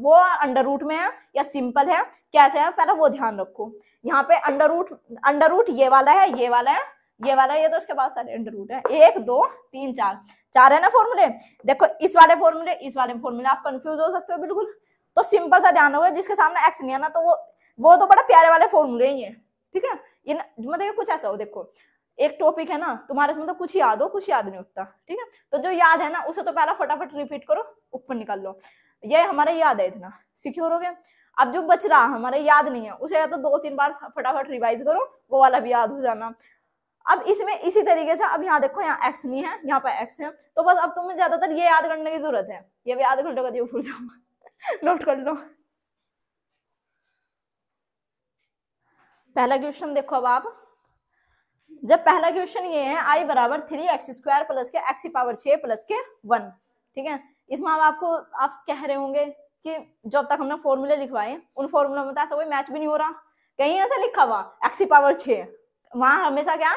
वो अंडर रूट में है या सिंपल है कैसे है पहले वो ध्यान रखो यहाँ पे अंडर रूट अंडर रूट ये वाला है ये वाला है ये वाला ये तो उसके बाद सारे अंडर रूट है एक दो तीन चार चार है ना फॉर्मूले देखो इस वाले फॉर्मूले इस वाले फॉर्मूले आप कंफ्यूज हो सकते हो बिल्कुल तो सिंपल सा ध्यान होगा जिसके सामने एक्स नहीं आना तो वो वो तो बड़ा प्यारे वाले फॉर्मूले ही है ठीक है ये मतलब कुछ ऐसा हो देखो एक टॉपिक है ना तुम्हारे इसमें तो कुछ याद हो कुछ याद नहीं उठता ठीक है तो जो याद है ना उसे तो पहला फटाफट रिपीट करो ऊपर निकाल लो ये हमारा याद है इतना सिक्योर हो गया अब जो बच रहा है हमारा याद नहीं है उसे या तो दो तीन बार फटाफट रिवाइज करो वो वाला भी याद हो जाना अब इसमें इसी तरीके से अब यहाँ देखो यहाँ एक्स नहीं है यहाँ पर एक्स है तो बस अब तुम्हें ज्यादातर ये याद करने की जरूरत है ये भी याद कर लो कभी भूल जाऊंगा नोट कर लो पहला क्वेश्चन देखो अब आप जब पहला क्वेश्चन ये है आई बराबर थ्री एक्स स्क्वायर प्लस के एक्स पावर छ प्लस के वन ठीक है इसमें हम आपको आप कह रहे होंगे कि जब तक हमने फॉर्मूले लिखवाए उन फॉर्मूला में तो ऐसा कोई मैच भी नहीं हो रहा कहीं ऐसा लिखा हुआ एक्स पावर छ वहां हमेशा क्या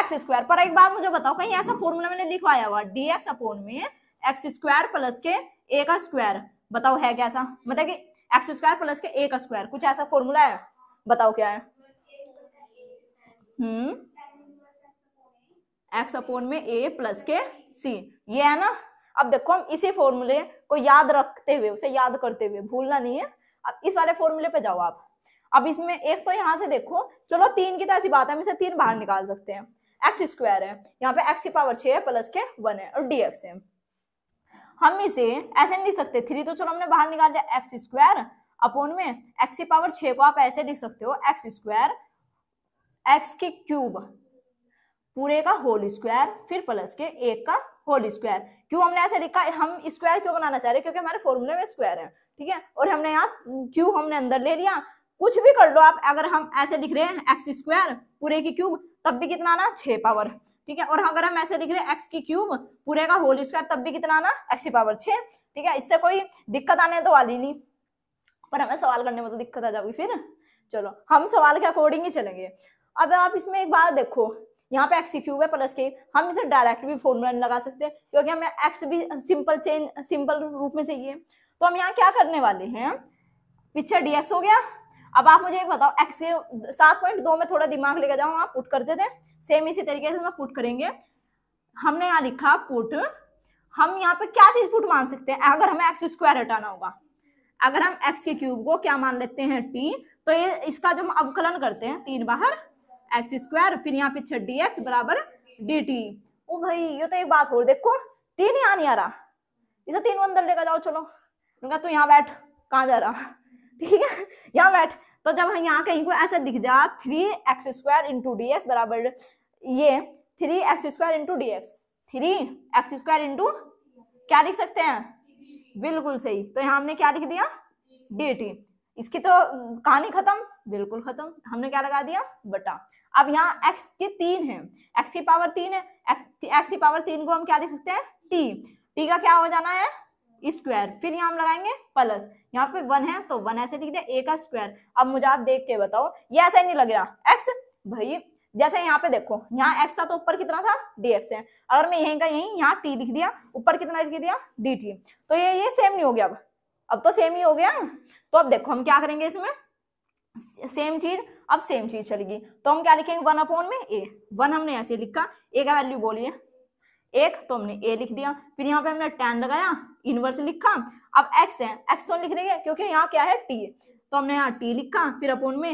एक्स स्क्वायर पर एक बात मुझे बताओ कहीं ऐसा फॉर्मूला मैंने लिखवाया हुआ डी एक्स अपोन में एक्स स्क्वायर प्लस के ए का स्क्वायर बताओ है कैसा मतलब कि एक्स स्क्वायर प्लस के ए का स्क्वायर कुछ ऐसा फॉर्मूला है बताओ क्या है एक्स हम्म, अपोन में ए प्लस के सी ये है ना अब देखो हम इसी फॉर्मूले को याद रखते हुए उसे याद करते हुए भूलना नहीं है अब इस वाले फॉर्मूले पे जाओ आप अब इसमें एक तो यहाँ से देखो चलो तीन की तो ऐसी बात है हम इसे तीन बाहर निकाल सकते हैं एक्स स्क्वायर है यहाँ पे एक्स की पावर छ है प्लस के वन है और डी एक्स है हम इसे ऐसे नहीं सकते थ्री तो चलो हमने बाहर निकाल दिया एक्स स्क्वायर अपोन में एक्स की पावर छ को आप ऐसे लिख सकते हो एक्स स्क्वायर एक्स के क्यूब पूरे का होल स्क्वायर फिर प्लस के एक का होल स्क्वायर क्यों हमने ऐसे लिखा हम स्क्वायर क्यों बनाना चाह रहे क्योंकि हमारे फॉर्मूले में स्क्वायर है ठीक है और हमने यहाँ क्यूब हमने अंदर ले लिया कुछ भी कर लो आप अगर हम ऐसे लिख रहे हैं एक्स स्क्वायर पूरे की क्यूब तब भी कितना आना छ पावर ठीक है और अगर हम ऐसे लिख रहे हैं एक्स की क्यूब पूरे का होल स्क्वायर तब भी कितना आना एक्स की पावर छः ठीक है इससे कोई दिक्कत आने तो वाली नहीं पर हमें सवाल करने में तो दिक्कत आ जाएगी फिर चलो हम सवाल के अकॉर्डिंग ही चलेंगे अब आप इसमें एक बार देखो यहाँ पे एक्स क्यूब e है प्लस के हम इसे डायरेक्ट भी फॉर्मूला लगा सकते हैं क्योंकि हमें एक्स भी सिंपल चेंज सिंपल रूप में चाहिए तो हम यहाँ क्या करने वाले हैं पीछे डी हो गया अब आप मुझे एक बताओ एक्स सात पॉइंट दो में थोड़ा दिमाग लेकर जाऊँ आप पुट करते थे सेम इसी तरीके से हम पुट करेंगे हमने यहाँ लिखा पुट हम यहाँ पे क्या चीज पुट मान सकते हैं अगर हमें एक्स स्क्वायर हटाना होगा अगर हम एक्स के क्यूब को क्या मान लेते हैं टी तो ये इसका जो हम अवकलन करते हैं तीन बाहर एक्स स्क्वायर फिर यहाँ पे छह डी एक्स बराबर डी टी ओ भाई ये तो एक बात हो देखो तीन ही आ नहीं आ रहा इसे तीन अंदर लेकर जाओ चलो उनका तू यहाँ बैठ कहाँ जा रहा ठीक है यहाँ बैठ तो जब हम यहाँ कहीं को ऐसा दिख जा three x square into d x बराबर ये three x square into d x three x square into क्या लिख सकते हैं बिल्कुल सही तो यहाँ हमने क्या लिख दिया डी टी इसकी तो कहानी खत्म बिल्कुल खत्म हमने क्या लगा दिया बटा अब यहाँ x के तीन है x की पावर तीन है x की पावर तीन को हम क्या लिख सकते हैं t t का क्या हो जाना है स्क्वायर फिर यहाँ हम लगाएंगे प्लस यहाँ पे वन है तो वन ऐसे लिख दिया ए का स्क्वायर अब मुझे आप देख के बताओ ये ऐसा ही नहीं लग रहा एक्स भाई जैसे यहाँ पे देखो यहाँ एक्स था तो ऊपर कितना था डी एक्स है अगर मैं यहीं का यहीं यहाँ टी लिख दिया ऊपर कितना लिख दिया डी टी तो ये ये सेम नहीं हो गया अब अब तो सेम ही हो गया तो अब देखो हम क्या करेंगे इसमें सेम चीज अब सेम चीज चलेगी तो हम क्या लिखेंगे वन अपॉन में ए वन हमने ऐसे लिखा ए का वैल्यू बोलिए एक तो हमने ए लिख दिया फिर यहाँ पे हमने टेन लगाया इनवर्स लिखा अब एक्स है एक्स तो लिख देंगे क्योंकि यहाँ क्या है टी तो हमने यहाँ टी लिखा फिर अपॉन में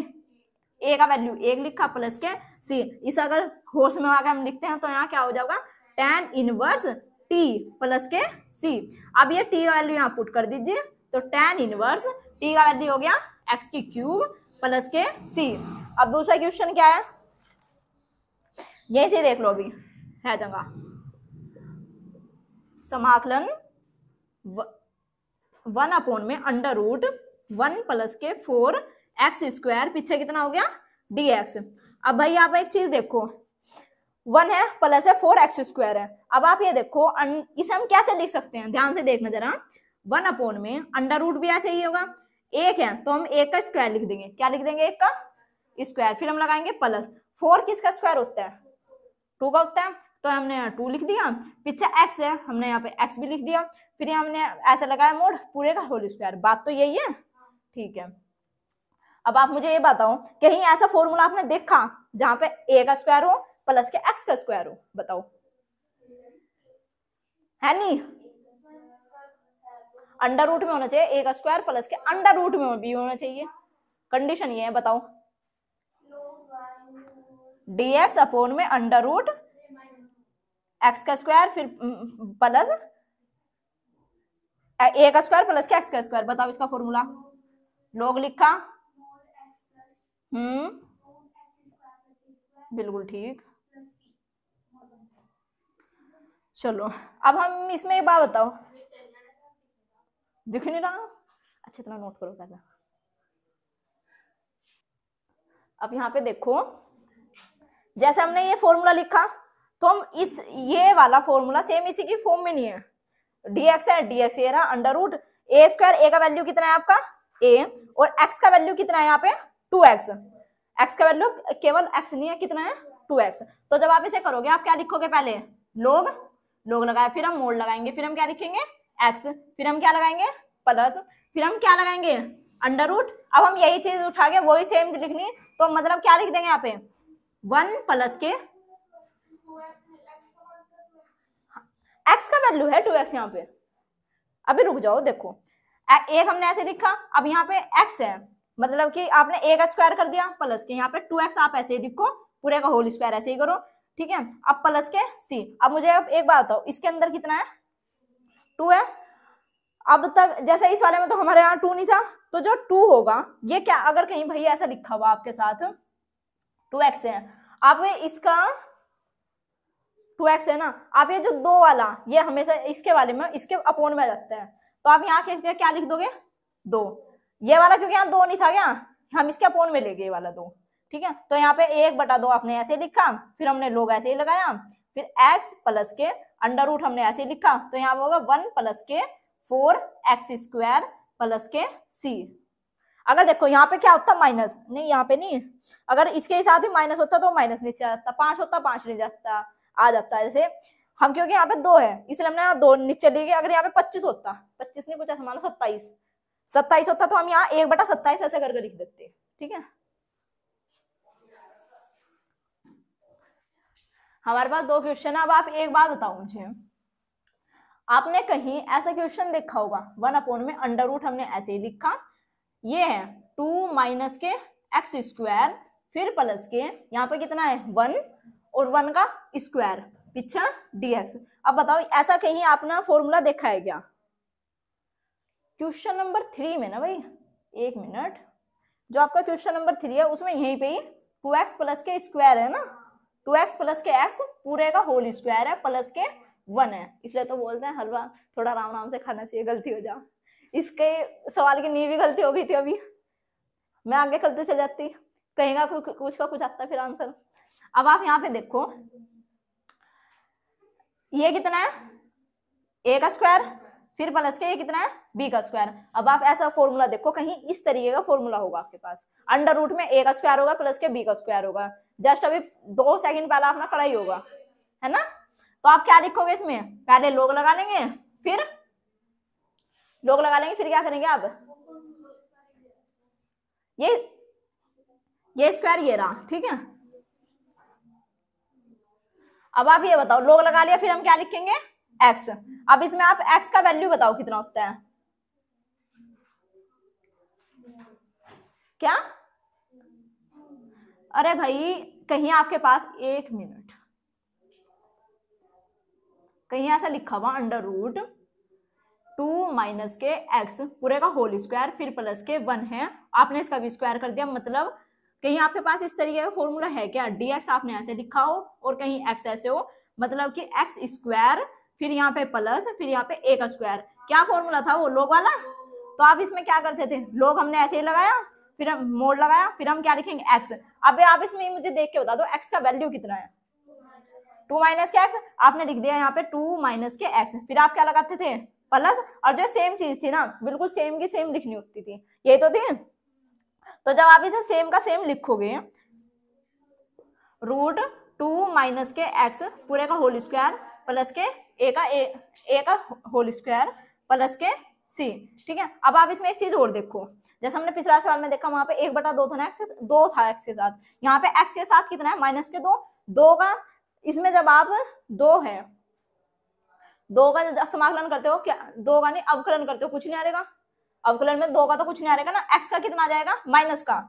ए का वैल्यू एक लिखा प्लस के सी इस अगर होश में आकर हम लिखते हैं तो यहाँ क्या हो जाएगा टेन इनवर्स टी प्लस के सी अब ये टी का वैल्यू यहाँ पुट कर दीजिए तो टेन इनवर्स टी का वैल्यू हो गया एक्स की क्यूब प्लस के सी अब दूसरा क्वेश्चन क्या है यहीं से देख लो अभी है जगह समाकलन वन अपोन में अंडर रूट वन प्लस के फोर एक्स स्क्वायर पीछे कितना हो गया डी एक्स अब भाई आप एक चीज देखो वन है प्लस है फोर एक्स स्क्वायर है अब आप ये देखो इसे हम कैसे लिख सकते हैं ध्यान से देखना जरा वन अपोन में अंडर रूट भी ऐसे ही होगा एक है तो हम एक का स्क्वायर लिख देंगे क्या लिख देंगे एक का स्क्वायर फिर हम लगाएंगे प्लस फोर किसका स्क्वायर होता है टू का होता है तो हमने यहाँ टू लिख दिया पीछे एक्स है हमने यहाँ पे एक्स भी लिख दिया फिर हमने ऐसे लगाया मोड पूरे का होल स्क्वायर बात तो यही है ठीक है अब आप मुझे ये बताओ कहीं ऐसा फॉर्मूला आपने देखा जहां पे ए का स्क्वायर हो प्लस के एक्स का स्क्वायर हो बताओ है नहीं अंडर रूट में होना चाहिए ए का स्क्वायर प्लस के अंडर रूट में भी होना चाहिए कंडीशन ये है बताओ डी एक्स अपोन में अंडर रूट एक्स का स्क्वायर फिर प्लस हम्म, हम्म, ए का स्क्वायर प्लस के एक्स का स्क्वायर बताओ इसका फॉर्मूला लोग लिखा हम्म बिल्कुल ठीक चलो अब हम इसमें एक बात बताओ दिख नहीं रहा अच्छा इतना नोट करो पहले अब यहाँ पे देखो जैसे हमने ये फॉर्मूला लिखा तो हम इस ये वाला फॉर्मूला सेम इसी की फॉर्म में नहीं है डीएक्स है डीएक्स ये रहा under root a square a का वैल्यू कितना है आपका ए और एक्स का वैल्यू कितना है यहाँ पे टू एक्स एक्स का वैल्यू केवल एक्स नहीं है कितना है टू एक्स तो जब आप इसे करोगे आप क्या लिखोगे पहले लोग लोग लगाए फिर हम मोड लगाएंगे फिर हम क्या लिखेंगे एक्स फिर हम क्या लगाएंगे प्लस फिर हम क्या लगाएंगे अंडर रूट अब हम यही चीज उठा के वही सेम लिखनी तो मतलब क्या लिख देंगे यहाँ पे वन प्लस के एक्स का वैल्यू है टू एक्स यहाँ पे अभी रुक जाओ देखो एक हमने ऐसे लिखा अब यहाँ पे एक्स है मतलब कि आपने ए का स्क्वायर कर दिया प्लस के यहाँ पे टू एक्स आप ऐसे ही लिखो पूरे का होल स्क्वायर ऐसे ही करो ठीक है अब प्लस के सी अब मुझे अब एक बात बताओ इसके अंदर कितना है टू है अब तक जैसे इस वाले में तो हमारे यहाँ टू नहीं था तो जो टू होगा ये क्या अगर कहीं भाई ऐसा लिखा हुआ आपके साथ टू एक्स है आप इसका टू एक्स है ना आप ये जो दो वाला ये हमेशा इसके वाले में इसके अपोन में रखते हैं तो आप यहाँ क्या लिख दोगे दो ये वाला क्योंकि यहाँ दो नहीं था क्या हम इसके अपोन में ले गए वाला दो ठीक है तो यहाँ पे एक बटा दो आपने ऐसे लिखा फिर हमने लोग ऐसे ही लगाया फिर x प्लस के अंडर रूट हमने ऐसे लिखा तो यहाँ पे होगा वन प्लस के फोर एक्स स्क्वायर प्लस के सी अगर देखो यहाँ पे क्या होता माइनस नहीं यहाँ पे नहीं अगर इसके साथ ही माइनस होता तो माइनस नीचे जाता पांच होता पांच नहीं जाता आ जाता जैसे हम क्योंकि यहाँ पे दो है इसलिए हमने दो नीचे लिए अगर यहाँ पे पच्चीस होता पच्चीस नहीं पूछा हमारा सत्ताईस सत्ताईस होता तो हम यहाँ एक बटा सत्ताईस ऐसे करके लिख देते ठीक है हमारे पास दो क्वेश्चन है अब आप एक बात बताओ मुझे आपने कहीं ऐसा क्वेश्चन देखा होगा वन अपॉन में अंडर रूट हमने ऐसे ही लिखा ये है टू माइनस के एक्स स्क्वायर फिर प्लस के यहाँ पे कितना है वन और वन का स्क्वायर पीछा डीएक्स अब बताओ ऐसा कहीं आपने फॉर्मूला देखा है क्या क्वेश्चन नंबर थ्री में ना भाई एक मिनट जो आपका क्वेश्चन नंबर थ्री है उसमें यहीं पे ही टू एक्स प्लस के स्क्वायर है ना टू एक्स प्लस के एक्स पूरे का होल स्क्वायर है प्लस के वन है इसलिए तो बोलते हैं हलवा थोड़ा राम राम से खाना चाहिए गलती हो जा इसके सवाल की नींव भी गलती हो गई थी अभी मैं आगे गलती चल जाती कहेगा कुछ का कुछ आता फिर आंसर अब आप यहाँ पे देखो ये कितना है ए का स्क्वायर फिर प्लस के ये कितना है बी का स्क्वायर अब आप ऐसा फॉर्मूला देखो कहीं इस तरीके का फॉर्मूला होगा आपके पास अंडर रूट में ए का स्क्वायर होगा प्लस के बी का स्क्वायर होगा जस्ट अभी दो सेकंड पहले अपना पढ़ाई होगा है ना तो आप क्या लिखोगे इसमें पहले लोग लगा लेंगे फिर लोग लगा लेंगे फिर क्या करेंगे आप ये ये स्क्वायर ये रहा ठीक है अब आप ये बताओ लोग लगा लिया फिर हम क्या लिखेंगे एक्स अब इसमें आप एक्स का वैल्यू बताओ कितना होता है क्या अरे भाई कहीं आपके पास एक मिनट कहीं ऐसा लिखा हुआ अंडर रूट टू माइनस के एक्स पूरे का होल स्क्वायर फिर प्लस के वन है आपने इसका भी स्क्वायर कर दिया मतलब कहीं आपके पास इस तरीके का फॉर्मूला है क्या डी एक्स आपने ऐसे लिखा हो और कहीं एक्स ऐसे हो मतलब कि एक्स स्क्वायर फिर यहाँ पे प्लस फिर यहाँ पे एक स्क्वायर क्या फॉर्मूला था वो लोग वाला तो आप इसमें क्या करते थे लोग हमने ऐसे ही लगाया फिर हम मोड लगाया फिर हम क्या लिखेंगे एक्स अब आप इसमें मुझे देख के बता दो एक्स का वैल्यू कितना है टू माइनस के एक्स आपने लिख दिया यहाँ पे टू माइनस के एक्स फिर आप क्या लगाते थे प्लस और जो सेम चीज थी ना बिल्कुल सेम की सेम लिखनी होती थी यही तो थी तो जब आप इसे सेम का सेम लिखोगे रूट टू माइनस के एक्स पूरे का होल स्क्वायर प्लस के ए का ए, ए का होल स्क्वायर प्लस के सी ठीक है अब आप इसमें एक चीज और देखो जैसे हमने पिछला सवाल में देखा वहां पे एक बटा दो था ना एक्स दो था एक्स के साथ यहाँ पे एक्स के साथ कितना है माइनस के दो दो का इसमें जब आप दो है दो का समाकलन करते हो क्या दो का नहीं अवकलन करते हो कुछ नहीं आ रहेगा अवकलन में दो का तो कुछ नहीं आ रहेगा ना एक्स का कितना आ जाएगा माइनस का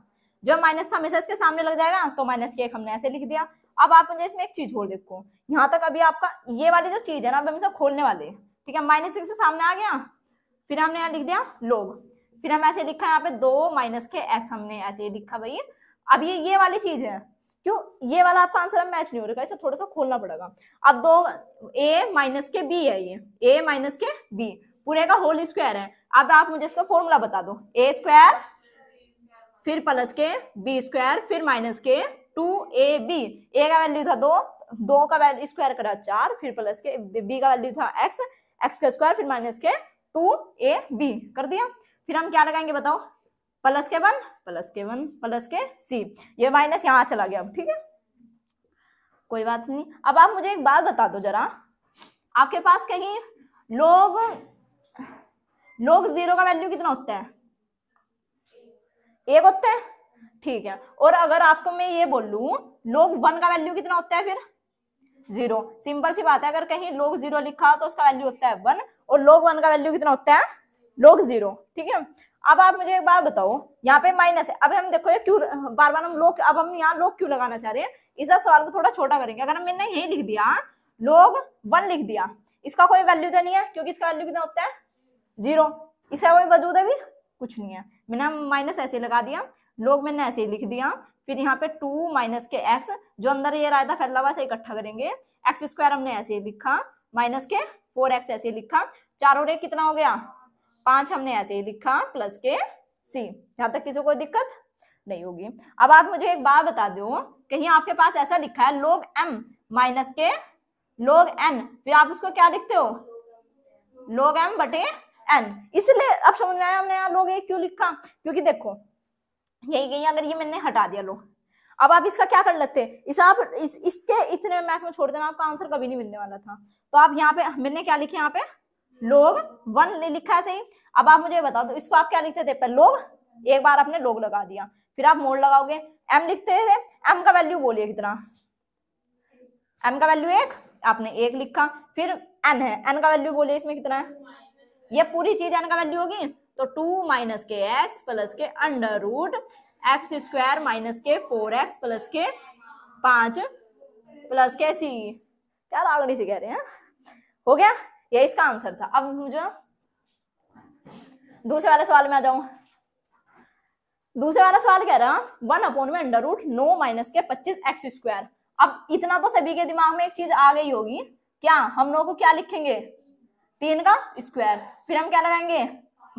जो माइनस था हमेशा इसके सामने लग जाएगा तो माइनस के एक हमने ऐसे लिख दिया अब आप मुझे इसमें एक चीज और देखो यहाँ तक अभी आपका ये वाली जो चीज है ना अभी हम सब खोलने वाले ठीक है माइनस सिक्स सामने आ गया फिर हमने यहाँ लिख दिया लोग फिर हम ऐसे लिखा यहाँ पे दो माइनस के एक्स हमने ऐसे लिखा भाई अब ये ये वाली चीज है क्यों ये वाला आपका आंसर मैच नहीं हो रहा इसे थोड़ा सा खोलना पड़ेगा अब दो ए माइनस के बी है ये ए माइनस के बी पूरे का होल स्क्वायर है अब आप मुझे इसका फॉर्मूला बता दो ए स्क्वायर फिर प्लस के बी स्क्वायर फिर माइनस के टू ए बी ए का वैल्यू था दो दो का वैल्यू स्क्वायर करा चार फिर प्लस के बी का वैल्यू था एक्स एक्स का स्क्वायर फिर माइनस के टू ए बी कर दिया फिर हम क्या लगाएंगे बताओ प्लस के वन प्लस के वन प्लस के सी ये माइनस यहाँ चला गया ठीक है कोई बात नहीं अब आप मुझे एक बात बता दो जरा आपके पास कहीं लोग लोग जीरो का वैल्यू कितना होता है एक होता है ठीक है और अगर आपको मैं ये बोल लू लोग वन का वैल्यू कितना होता है फिर जीरो सिंपल सी बात है अगर कहीं लोग जीरो लिखा तो उसका वैल्यू होता है वन और लोग वन का वैल्यू कितना होता है लोग जीरो ठीक है अब आप मुझे एक बात बताओ यहाँ पे माइनस है अब हम देखो ये क्यों बार बार हम लोग अब हम यहाँ लोग क्यों लगाना चाह रहे हैं इस सवाल को थोड़ा छोटा करेंगे अगर मैंने यही लिख दिया लोग वन लिख दिया इसका कोई वैल्यू तो नहीं है क्योंकि इसका वैल्यू कितना होता है जीरो इसका कोई वजूद है भी कुछ नहीं है मैंने माइनस ऐसे लगा दिया लोग मैंने ऐसे लिख दिया फिर यहाँ पे टू माइनस के एक्स जो अंदर ये रहा था फैला हुआ से इकट्ठा करेंगे एक्स स्क्वायर हमने ऐसे लिखा माइनस के फोर एक्स ऐसे लिखा चार और एक कितना हो गया पांच हमने ऐसे लिखा प्लस के सी यहाँ तक किसी को दिक्कत नहीं होगी अब आप मुझे एक बात बता दो कहीं आपके पास ऐसा लिखा है लोग एम माइनस के लोग एन फिर आप उसको क्या लिखते हो लोग एम बटे एन इसलिए अब समझ में आया हमने यहाँ लोग क्यों लिखा क्योंकि देखो यही कहीं अगर ये मैंने हटा दिया लोग अब आप इसका क्या कर लेते इस आप इस, इसके इतने में मैथ्स में छोड़ देना आपका आंसर कभी नहीं मिलने वाला था तो आप यहाँ पे मैंने क्या लिखे यहाँ पे लोग वन लिखा है सही अब आप मुझे बता दो इसको आप क्या लिखते थे पर लोग एक बार आपने लोग लगा दिया फिर आप मोड़ लगाओगे एम लिखते थे एम का वैल्यू बोलिए कितना एम का वैल्यू एक आपने एक लिखा फिर एन है एन का वैल्यू बोलिए इसमें कितना है ये पूरी चीज एन का वैल्यू होगी तो टू माइनस के एक्स प्लस के under root x square minus के फोर एक्स प्लस के पांच प्लस के सी क्या रागणी से कह रहे हैं हो गया ये इसका आंसर था अब मुझे दूसरे वाले सवाल में आ जाऊं दूसरे वाला सवाल कह रहा वन अपॉन में अंडर रूट नो माइनस के पच्चीस एक्स स्क्वायर अब इतना तो सभी के दिमाग में एक चीज आ गई होगी क्या हम लोग को क्या लिखेंगे तीन का स्क्वायर फिर हम क्या लगाएंगे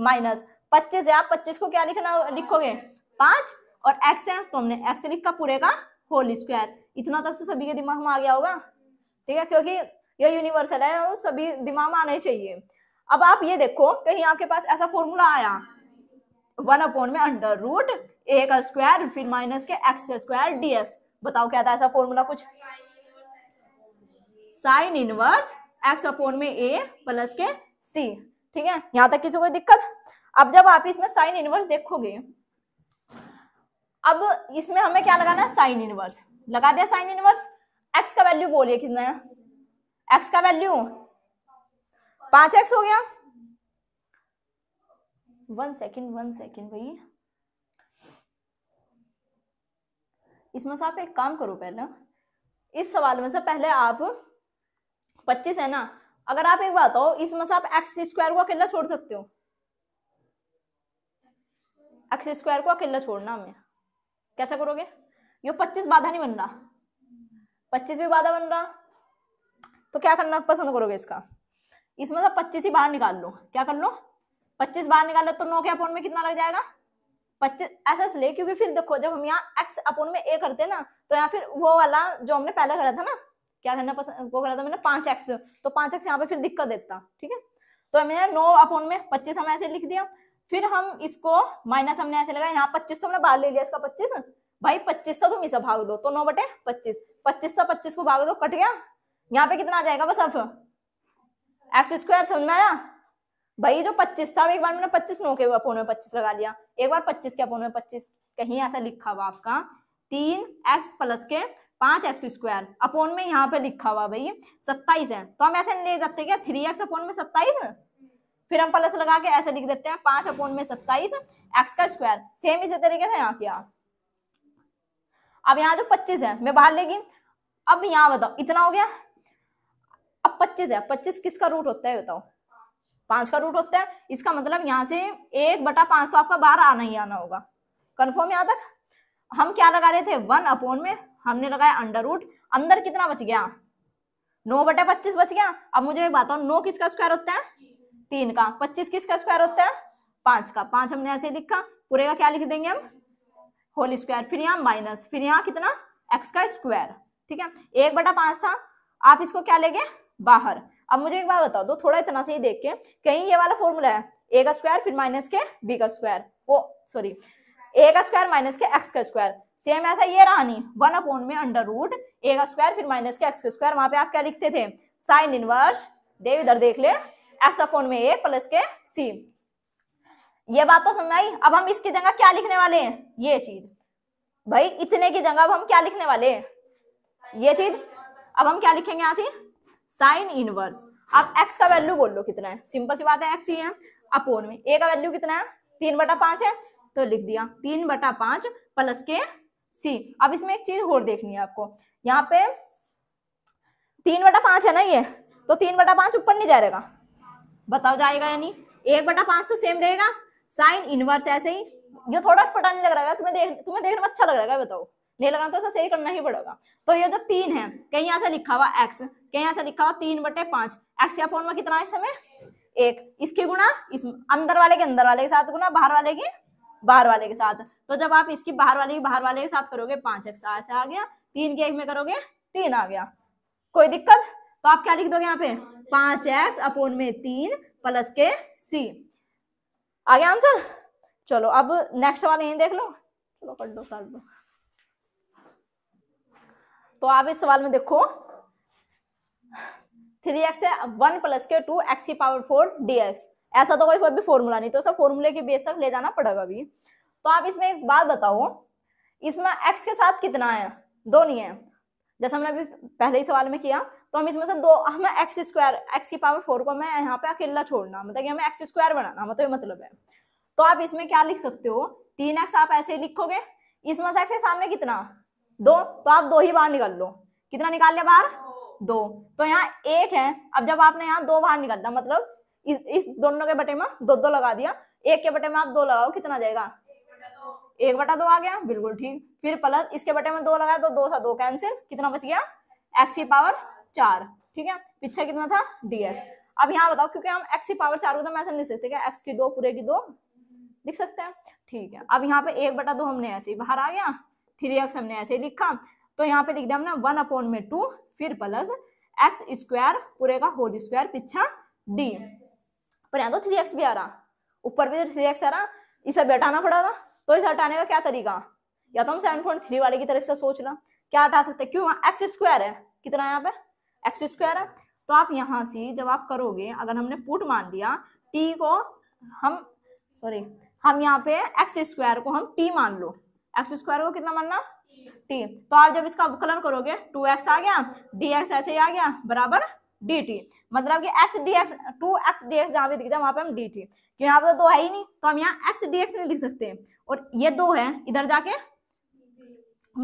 माइनस पच्चीस है आप पच्चीस को क्या लिखना लिखोगे पांच और एक्स है तो हमने एक्स लिखा पूरे का होल स्क्वायर इतना तक तो सभी के दिमाग में आ गया होगा ठीक है क्योंकि यह यूनिवर्सल है और सभी दिमाग में आना ही चाहिए अब आप ये देखो कहीं आपके पास ऐसा फॉर्मूला आया वन अपॉन में अंडर रूट ए का स्क्वायर फिर माइनस के एक्स का स्क्वायर डी बताओ क्या था ऐसा फॉर्मूला कुछ साइन इनवर्स एक्स अपोन में ए प्लस के सी ठीक है यहां तक किसी कोई दिक्कत अब जब आप इसमें साइन इनवर्स देखोगे अब इसमें हमें क्या लगाना है साइन इनवर्स लगा दिया साइन इनवर्स एक्स का वैल्यू बोलिए कितना एक्स का वैल्यू पांच एक्स हो गया वन सेकेंड वन सेकेंड भाई इसमें से आप एक काम करो पहले इस सवाल में से पहले आप पच्चीस है ना अगर आप एक बात हो इसमें से आप एक्स स्क्वायर को अकेला छोड़ सकते हो एक्स स्क्वायर को अकेला छोड़ना हमें कैसा करोगे ये पच्चीस बाधा नहीं बन रहा पच्चीस भी बाधा बन रहा तो क्या करना पसंद करोगे इसका इसमें से पच्चीस ही बाहर निकाल लो क्या कर लो पच्चीस बाहर लो तो नौ के अपोन में कितना लग जाएगा पच्चीस ऐसा इसलिए क्योंकि फिर देखो जब हम यहाँ एक्स अपोन में ए करते हैं ना तो यहाँ फिर वो वाला जो हमने पहले करा था ना क्या करना पसंद वो करा था मैंने पांच एक्स तो पांच एक्स यहाँ पे फिर दिक्कत देता ठीक है तो मैंने नौ अपॉन में पच्चीस हमने ऐसे लिख दिया फिर हम इसको माइनस हमने ऐसे लगा यहाँ पच्चीस तो हमने बाहर ले लिया इसका पच्चीस भाई पच्चीस था तो तुम इसे भाग दो तो नौ बटे पच्चीस पच्चीस सौ पच्चीस को भाग दो कट गया यहाँ पे कितना आ जाएगा बस अब एक्स स्क्वायर समझ में आया भाई जो पच्चीस था एक बार मैंने पच्चीस नौ के अपोन में पच्चीस लगा लिया एक बार पच्चीस के अपोन में पच्चीस कहीं ऐसा लिखा हुआ आपका तीन एक्स प्लस के पांच एक्स स्क्वायर अपोन में यहाँ पे लिखा हुआ भाई सत्ताईस है तो हम ऐसे ले जाते क्या थ्री एक्स अपोन में सत्ताईस फिर हम प्लस लगा के ऐसे लिख देते हैं पांच अपोन में सत्ताईस एक्स का स्क्वायर सेम इसी तरीके से यहाँ किया अब यहाँ जो पच्चीस है मैं बाहर लेगी अब यहाँ बताओ इतना हो गया अब पच्चीस है पच्चीस किसका रूट होता है बताओ पांच का रूट होता है इसका मतलब यहाँ से एक बटा पांच तो आपका बारह आना ही आना होगा कन्फर्म यहाँ तक हम क्या लगा रहे थे वन अपोन में हमने लगाया अंडर रूट अंदर कितना बच गया नौ बटे पच्चीस बच गया अब मुझे एक बताओ नौ किसका स्क्वायर होता है तीन का पच्चीस किसका स्क्वायर होता है पांच का पांच हमने ऐसे ही लिखा पूरे का क्या लिख देंगे हम होल स्क्वायर फिर यहाँ माइनस फिर यहाँ कितना एक्स का स्क्वायर ठीक है एक बटा पांच था आप इसको क्या लेंगे बाहर अब मुझे एक बार बताओ दो थोड़ा इतना से ही देख के कहीं ये वाला फॉर्मूला है ए का स्क्वायर फिर माइनस के बी का स्क्वायर ओ सॉरी ए का स्क्वायर माइनस के एक्स का स्क्वायर सेम ऐसा ये रहा नहीं वन अपॉन में अंडर रूट ए का स्क्वायर फिर माइनस के एक्स के स्क्वायर वहां पे आप क्या लिखते थे साइन इनवर्स देव इधर देख ले एक्स अपॉन में ए प्लस के सी ये बात तो समझ आई अब हम इसकी जगह क्या लिखने वाले हैं ये चीज भाई इतने की जगह अब हम क्या लिखने वाले हैं ये चीज अब हम क्या लिखेंगे यहां से साइन इनवर्स अब एक्स का वैल्यू बोल लो कितना है सिंपल सी बात है एक्स ही है अपोन में ए का वैल्यू कितना है तीन बटा पांच है तो लिख दिया तीन बटा पांच प्लस के सी अब इसमें एक चीज और देखनी है आपको यहाँ पे तीन बटा पांच है ना ये तो तीन बटा पांच ऊपर नहीं जाएगा बताओ जाएगा यानी एक बटा पांच तो सेम रहेगा साइन इनवर्स ऐसे ही ये थोड़ा पटा नहीं लग रहा है तुम्हें देख तुम्हें देखने में अच्छा लग रहा है बताओ नहीं लगा तो ऐसा सही करना ही पड़ेगा तो ये जो तीन है कहीं यहाँ से लिखा हुआ एक्स कहीं यहाँ से लिखा हुआ तीन बटे पांच एक्स या फोन में कितना है इस समय एक इसके गुना इस अंदर वाले के अंदर वाले के साथ गुना बाहर वाले के बाहर वाले के साथ तो जब आप इसकी बाहर वाले की बाहर वाले के साथ करोगे पांच एक सात आ गया तीन के एक में करोगे तीन आ गया कोई दिक्कत तो आप क्या लिख दोगे यहाँ पे पांच एक्स अपोन में तीन प्लस के सी आ गया आंसर चलो अब नेक्स्ट वाले यही देख लो चलो कर दो कर दो तो आप इस सवाल में देखो थ्री एक्स है वन प्लस के टू एक्स की पावर फोर डी एक्स ऐसा तो कोई भी फॉर्मूला नहीं तो सब फॉर्मूले के बेस तक ले जाना पड़ेगा अभी तो आप इसमें एक बात बताओ इसमें एक्स के साथ कितना है दो नहीं है जैसे हमने अभी पहले ही सवाल में किया तो हम इसमें से दो हमें एक्स स्क्वायर एक्स की पावर फोर को हमें यहाँ पे अकेला छोड़ना मतलब कि हमें एक्स स्क्वायर बनाना मतलब मतलब है तो आप इसमें क्या लिख सकते हो तीन एक्स आप ऐसे ही लिखोगे इसमें से एक्स के सामने कितना दो तो आप दो ही बाहर निकाल लो कितना निकाल लिया बाहर दो तो यहाँ एक है अब जब आपने यहाँ दो बाहर निकालना मतलब इस, दोनों के बटे में दो दो लगा दिया एक के बटे में आप दो लगाओ कितना जाएगा एक बटा दो आ गया बिल्कुल ठीक फिर प्लस इसके बटे में दो लगा तो दो सा दो कैंसिल कितना बच गया एक्स की पावर चार ठीक है पीछे कितना था डीएक्स अब यहाँ बताओ क्योंकि हम एक्स की पावर चार को तो हम ऐसे लिख सकते क्या एक्स की दो पूरे की दो लिख सकते हैं ठीक है अब यहाँ पे एक बटा दो हमने ऐसे ही बाहर आ गया थ्री एक्स हमने ऐसे ही लिखा तो यहाँ पे लिख दिया हमने वन अपॉन में टू फिर प्लस एक्स स्क्वायर पूरे का होल स्क्वायर पीछा डी पर यहाँ तो थ्री एक्स भी आ रहा ऊपर भी थ्री तो एक्स आ रहा इसे बैठाना पड़ेगा तो इसे हटाने का क्या तरीका या तो हम सेवन पॉइंट थ्री वाले की तरफ से सोच लें क्या हटा सकते क्यों एक्स स्क्वायर है कितना यहाँ पे एक्स स्क्वायर है तो आप यहाँ से जब आप करोगे अगर हमने पुट मान दिया टी को हम सॉरी हम यहाँ पे एक्स स्क्वायर को हम टी मान लो एक्स स्क्वायर को कितना मानना टी तो आप जब इसका अवकलन करोगे टू एक्स आ गया डी एक्स ऐसे ही आ गया बराबर dt मतलब कि x dx 2x dx जहां डी भी दिख जाए वहां पे हम dt टी क्योंकि यहाँ तो दो है ही नहीं तो हम यहां x dx नहीं लिख सकते और ये दो है इधर जाके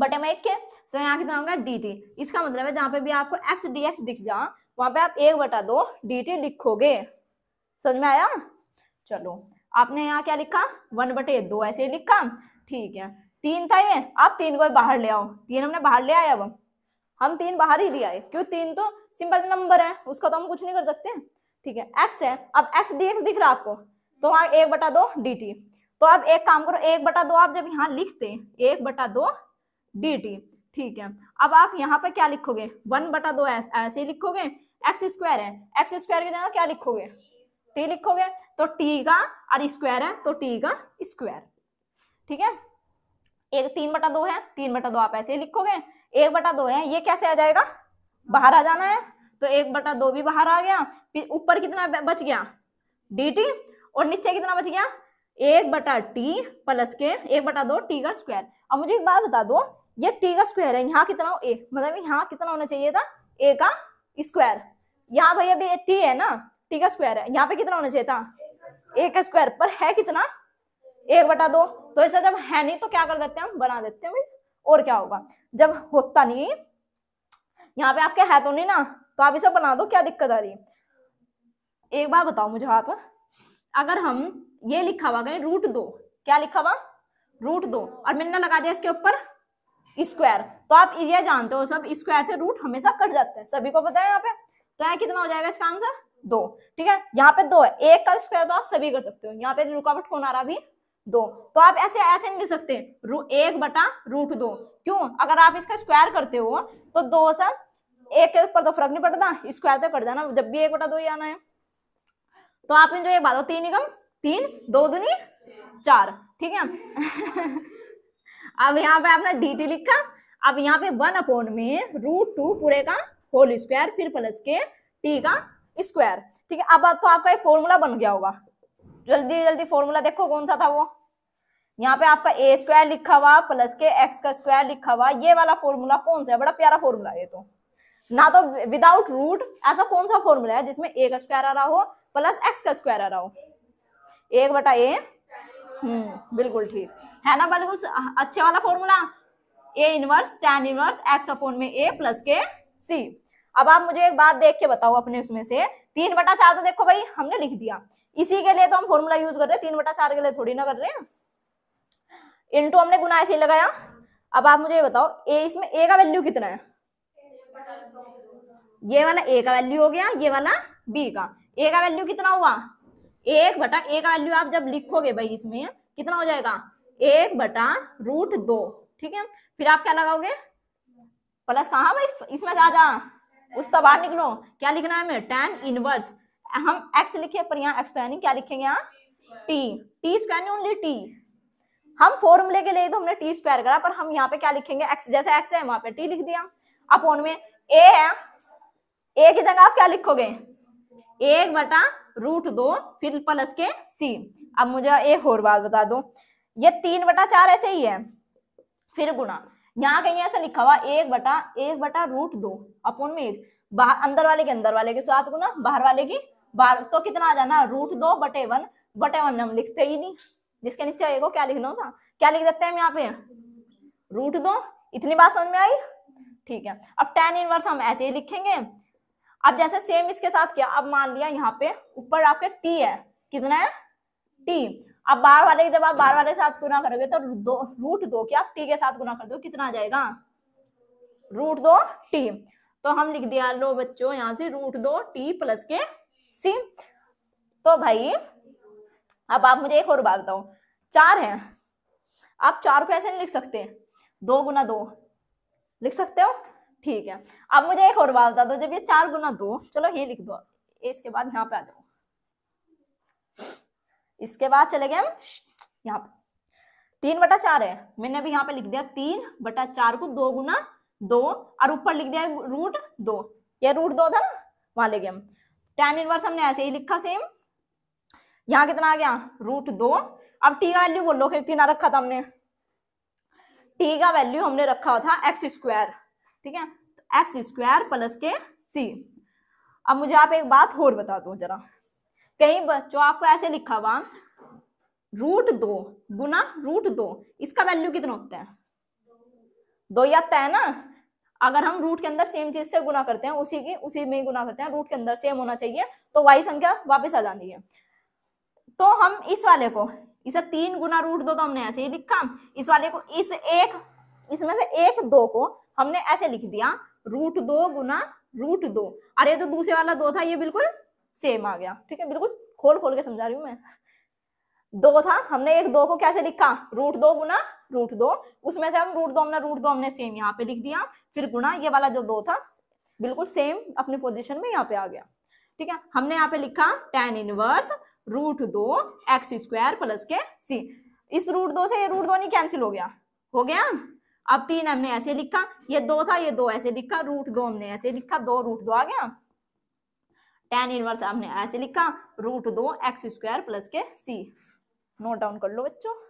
बटे में एक के तो यहां कितना होगा dt इसका मतलब है जहां पे भी आपको x dx दिख जा वहां पे आप 1/2 dt लिखोगे समझ में आया चलो आपने यहां क्या लिखा 1/2 ऐसे लिखा ठीक है तीन था ये आप तीन को बाहर ले आओ तीन हमने बाहर ले आया अब हम तीन बाहर ही ले आए क्यों तीन तो सिंपल नंबर है उसका तो हम कुछ नहीं कर सकते ठीक है एक्स है अब एक्स डी एक्स दिख रहा आपको तो वहाँ एक बटा दो डी टी तो आप एक काम करो एक बटा दो आप जब यहाँ लिखते एक बटा दो डी टी ठीक है अब आप यहाँ पर क्या लिखोगे वन बटा दो ऐसे ही लिखोगे एक्स स्क्वायर है एक्स स्क्वायर की जगह क्या लिखोगे टी लिखोगे तो टी का और स्क्वायर है तो टी का स्क्वायर ठीक है एक तीन बटा दो है तीन बटा दो आप ऐसे ही लिखोगे एक बटा दो है ये कैसे आ जाएगा बाहर आ जाना है तो एक बटा दो भी बाहर आ गया ऊपर कितना बच गया डी टी और नीचे कितना बच गया एक बटा टी प्लस के एक बटा दो टी का स्क्वायर अब मुझे एक बात बता दो ये टी का स्क्वायर है यहाँ कितना ए मतलब यहाँ कितना होना चाहिए था ए का स्क्वायर यहाँ भाई अभी टी है ना टी का स्क्वायर है यहाँ पे कितना होना चाहिए था ए का स्क्वायर पर है कितना एक बटा दो तो ऐसा जब है नहीं तो क्या कर देते हैं हम बना देते हैं भाई और क्या होगा जब होता नहीं यहाँ पे आपके है तो नहीं ना तो आप इसे बना दो क्या दिक्कत आ रही है एक बार बताओ मुझे आप अगर हम ये लिखा हुआ कहीं रूट दो क्या लिखा हुआ रूट दो और मैंने लगा दिया इसके ऊपर स्क्वायर तो आप ये जानते हो सब स्क्वायर से रूट हमेशा कट जाता है सभी को पता है यहाँ पे तो यहाँ कितना हो जाएगा इसका आंसर दो ठीक है यहाँ पे दो है एक का स्क्वायर तो आप सभी कर सकते हो यहाँ पे रुकावट कौन आ रहा अभी दो तो आप ऐसे ऐसे नहीं लिख सकते एक बटा रूट दो क्यों अगर आप इसका स्क्वायर करते हो तो दो सर एक के ऊपर तो फर्क नहीं पड़ता स्क्वायर तो कर जाना जब भी एक बटा दो ही आना है तो आप जो एक बात तीन निगम तीन दो दुनी चार ठीक है अब यहाँ पे आपने डी टी लिखा अब यहाँ पे वन अपोन में रूट टू पूरे का होल स्क्वायर फिर प्लस के टी का स्क्वायर ठीक है अब तो आपका ये फॉर्मूला बन गया होगा जल्दी जल्दी फॉर्मूला देखो कौन सा था वो यहाँ पे आपका ए स्क्वायर लिखा हुआ प्लस के एक्स का स्क्वायर लिखा हुआ ये वाला फॉर्मूला कौन सा है बड़ा प्यारा फॉर्मूला है तो ना तो विदाउट रूट ऐसा कौन सा फॉर्मूला है जिसमें ए का स्क्वायर आ रहा हो प्लस एक्स का स्क्वायर आ रहा हो एक बटा ए हम्म बिल्कुल ठीक है ना बिल्कुल अच्छे वाला formula a inverse tan inverse x upon में ए प्लस के सी अब आप मुझे एक बात देख के बताओ अपने उसमें से तीन बटा चार तो देखो भाई हमने लिख दिया इसी के लिए तो हम फॉर्मूला यूज कर रहे हैं तीन बटा चार के लिए थोड़ी ना कर रहे हैं इनटू हमने गुना ऐसे लगाया अब आप मुझे ये बताओ ए इसमें ए का वैल्यू कितना है ये वाला ए का वैल्यू हो गया ये वाला बी का ए का वैल्यू कितना हुआ एक बटा ए का वैल्यू आप जब लिखोगे भाई इसमें कितना हो जाएगा एक बटा रूट दो ठीक है फिर आप क्या लगाओगे प्लस कहा भाई इसमें से जा उस तब तो बाहर निकलो क्या लिखना है हमें टेन इनवर्स हम एक्स लिखे पर यहाँ एक्स तो है नहीं क्या लिखेंगे यहाँ t t square only t हम फॉर्मूले के लिए तो हमने टी स्क्वायर करा पर हम यहाँ पे क्या लिखेंगे एक्स जैसे एक्स है वहां पे टी लिख दिया अब उनमें ए है ए की जगह आप क्या लिखोगे एक बटा रूट दो फिर प्लस के सी अब मुझे एक और बात बता दो ये तीन बटा चार ऐसे ही है फिर गुना यहाँ कहीं ऐसा लिखा हुआ एक बटा एक बटा रूट दो अपोन में एक बाहर अंदर वाले के अंदर वाले के साथ गुना बाहर वाले की बाहर तो कितना आ जाना रूट दो बटे वन बटे वन हम लिखते ही नहीं जिसके नीचे आएगा क्या लिख लो सा क्या लिख देते हैं हम यहाँ पे रूट दो इतनी बात समझ में आई ठीक है अब टेन इनवर्स हम ऐसे ही लिखेंगे अब जैसे सेम इसके साथ क्या अब मान लिया यहाँ पे ऊपर आपके टी है कितना है टी अब बार वाले जब आप बार वाले साथ गुना करोगे तो दो रूट दो क्या आप टी के साथ गुना कर दो कितना आ जाएगा रूट दो टी तो हम लिख दिया लो बच्चों यहाँ से रूट दो टी प्लस के सी तो भाई अब आप मुझे एक और बात बताओ चार हैं आप चार को ऐसे नहीं लिख सकते दो गुना दो लिख सकते हो ठीक है अब मुझे एक और बात बता दो जब ये चार गुना दो चलो ये लिख दो इसके बाद यहाँ पे आ जाओ इसके बाद चले गए हम यहाँ पे तीन बटा चार है मैंने अभी यहाँ पे लिख दिया तीन बटा चार को दो गुना दो और ऊपर लिख दिया रूट दो ये रूट दो था ना वहां ले गए हम टेन इनवर्स हमने ऐसे ही लिखा सेम यहाँ कितना आ गया रूट दो अब टी का वैल्यू बोलो फिर कितना रखा था हमने टी का वैल्यू हमने रखा था एक्स स्क्वायर ठीक है एक्स स्क्वायर प्लस के सी अब मुझे आप एक बात और बता दो जरा कहीं बच्चों आपको ऐसे लिखा हुआ रूट दो गुना रूट दो इसका वैल्यू कितना होता है दो ही आता है ना अगर हम रूट के अंदर सेम चीज से गुना करते हैं उसी की उसी में गुना करते हैं रूट के अंदर सेम होना चाहिए तो वाई संख्या वापस आ जानी है तो हम इस वाले को इसे तीन गुना रूट दो तो हमने ऐसे ही लिखा इस वाले को इस एक इसमें से एक दो को हमने ऐसे लिख दिया रूट दो गुना रूट दो अरे तो दूसरे वाला दो था ये बिल्कुल सेम आ गया ठीक है बिल्कुल खोल खोल के समझा रही हूँ मैं दो था हमने एक दो को कैसे लिखा रूट दो गुना रूट दो उसमें से हम रूट दो हमने रूट दो हमने सेम यहाँ पे लिख दिया फिर गुना ये वाला जो दो था बिल्कुल सेम अपनी पोजिशन में यहाँ पे आ गया ठीक है हमने यहाँ पे लिखा टेन इनवर्स रूट दो एक्स स्क्वायर प्लस के सी इस रूट दो से ये रूट दो नहीं कैंसिल हो गया हो गया अब तीन हमने ऐसे लिखा ये दो था ये दो ऐसे लिखा रूट दो हमने ऐसे लिखा दो रूट दो आ गया टेन इनवर्स हमने ऐसे लिखा रूट दो एक्स स्क्वायर प्लस के सी नोट डाउन कर लो बच्चों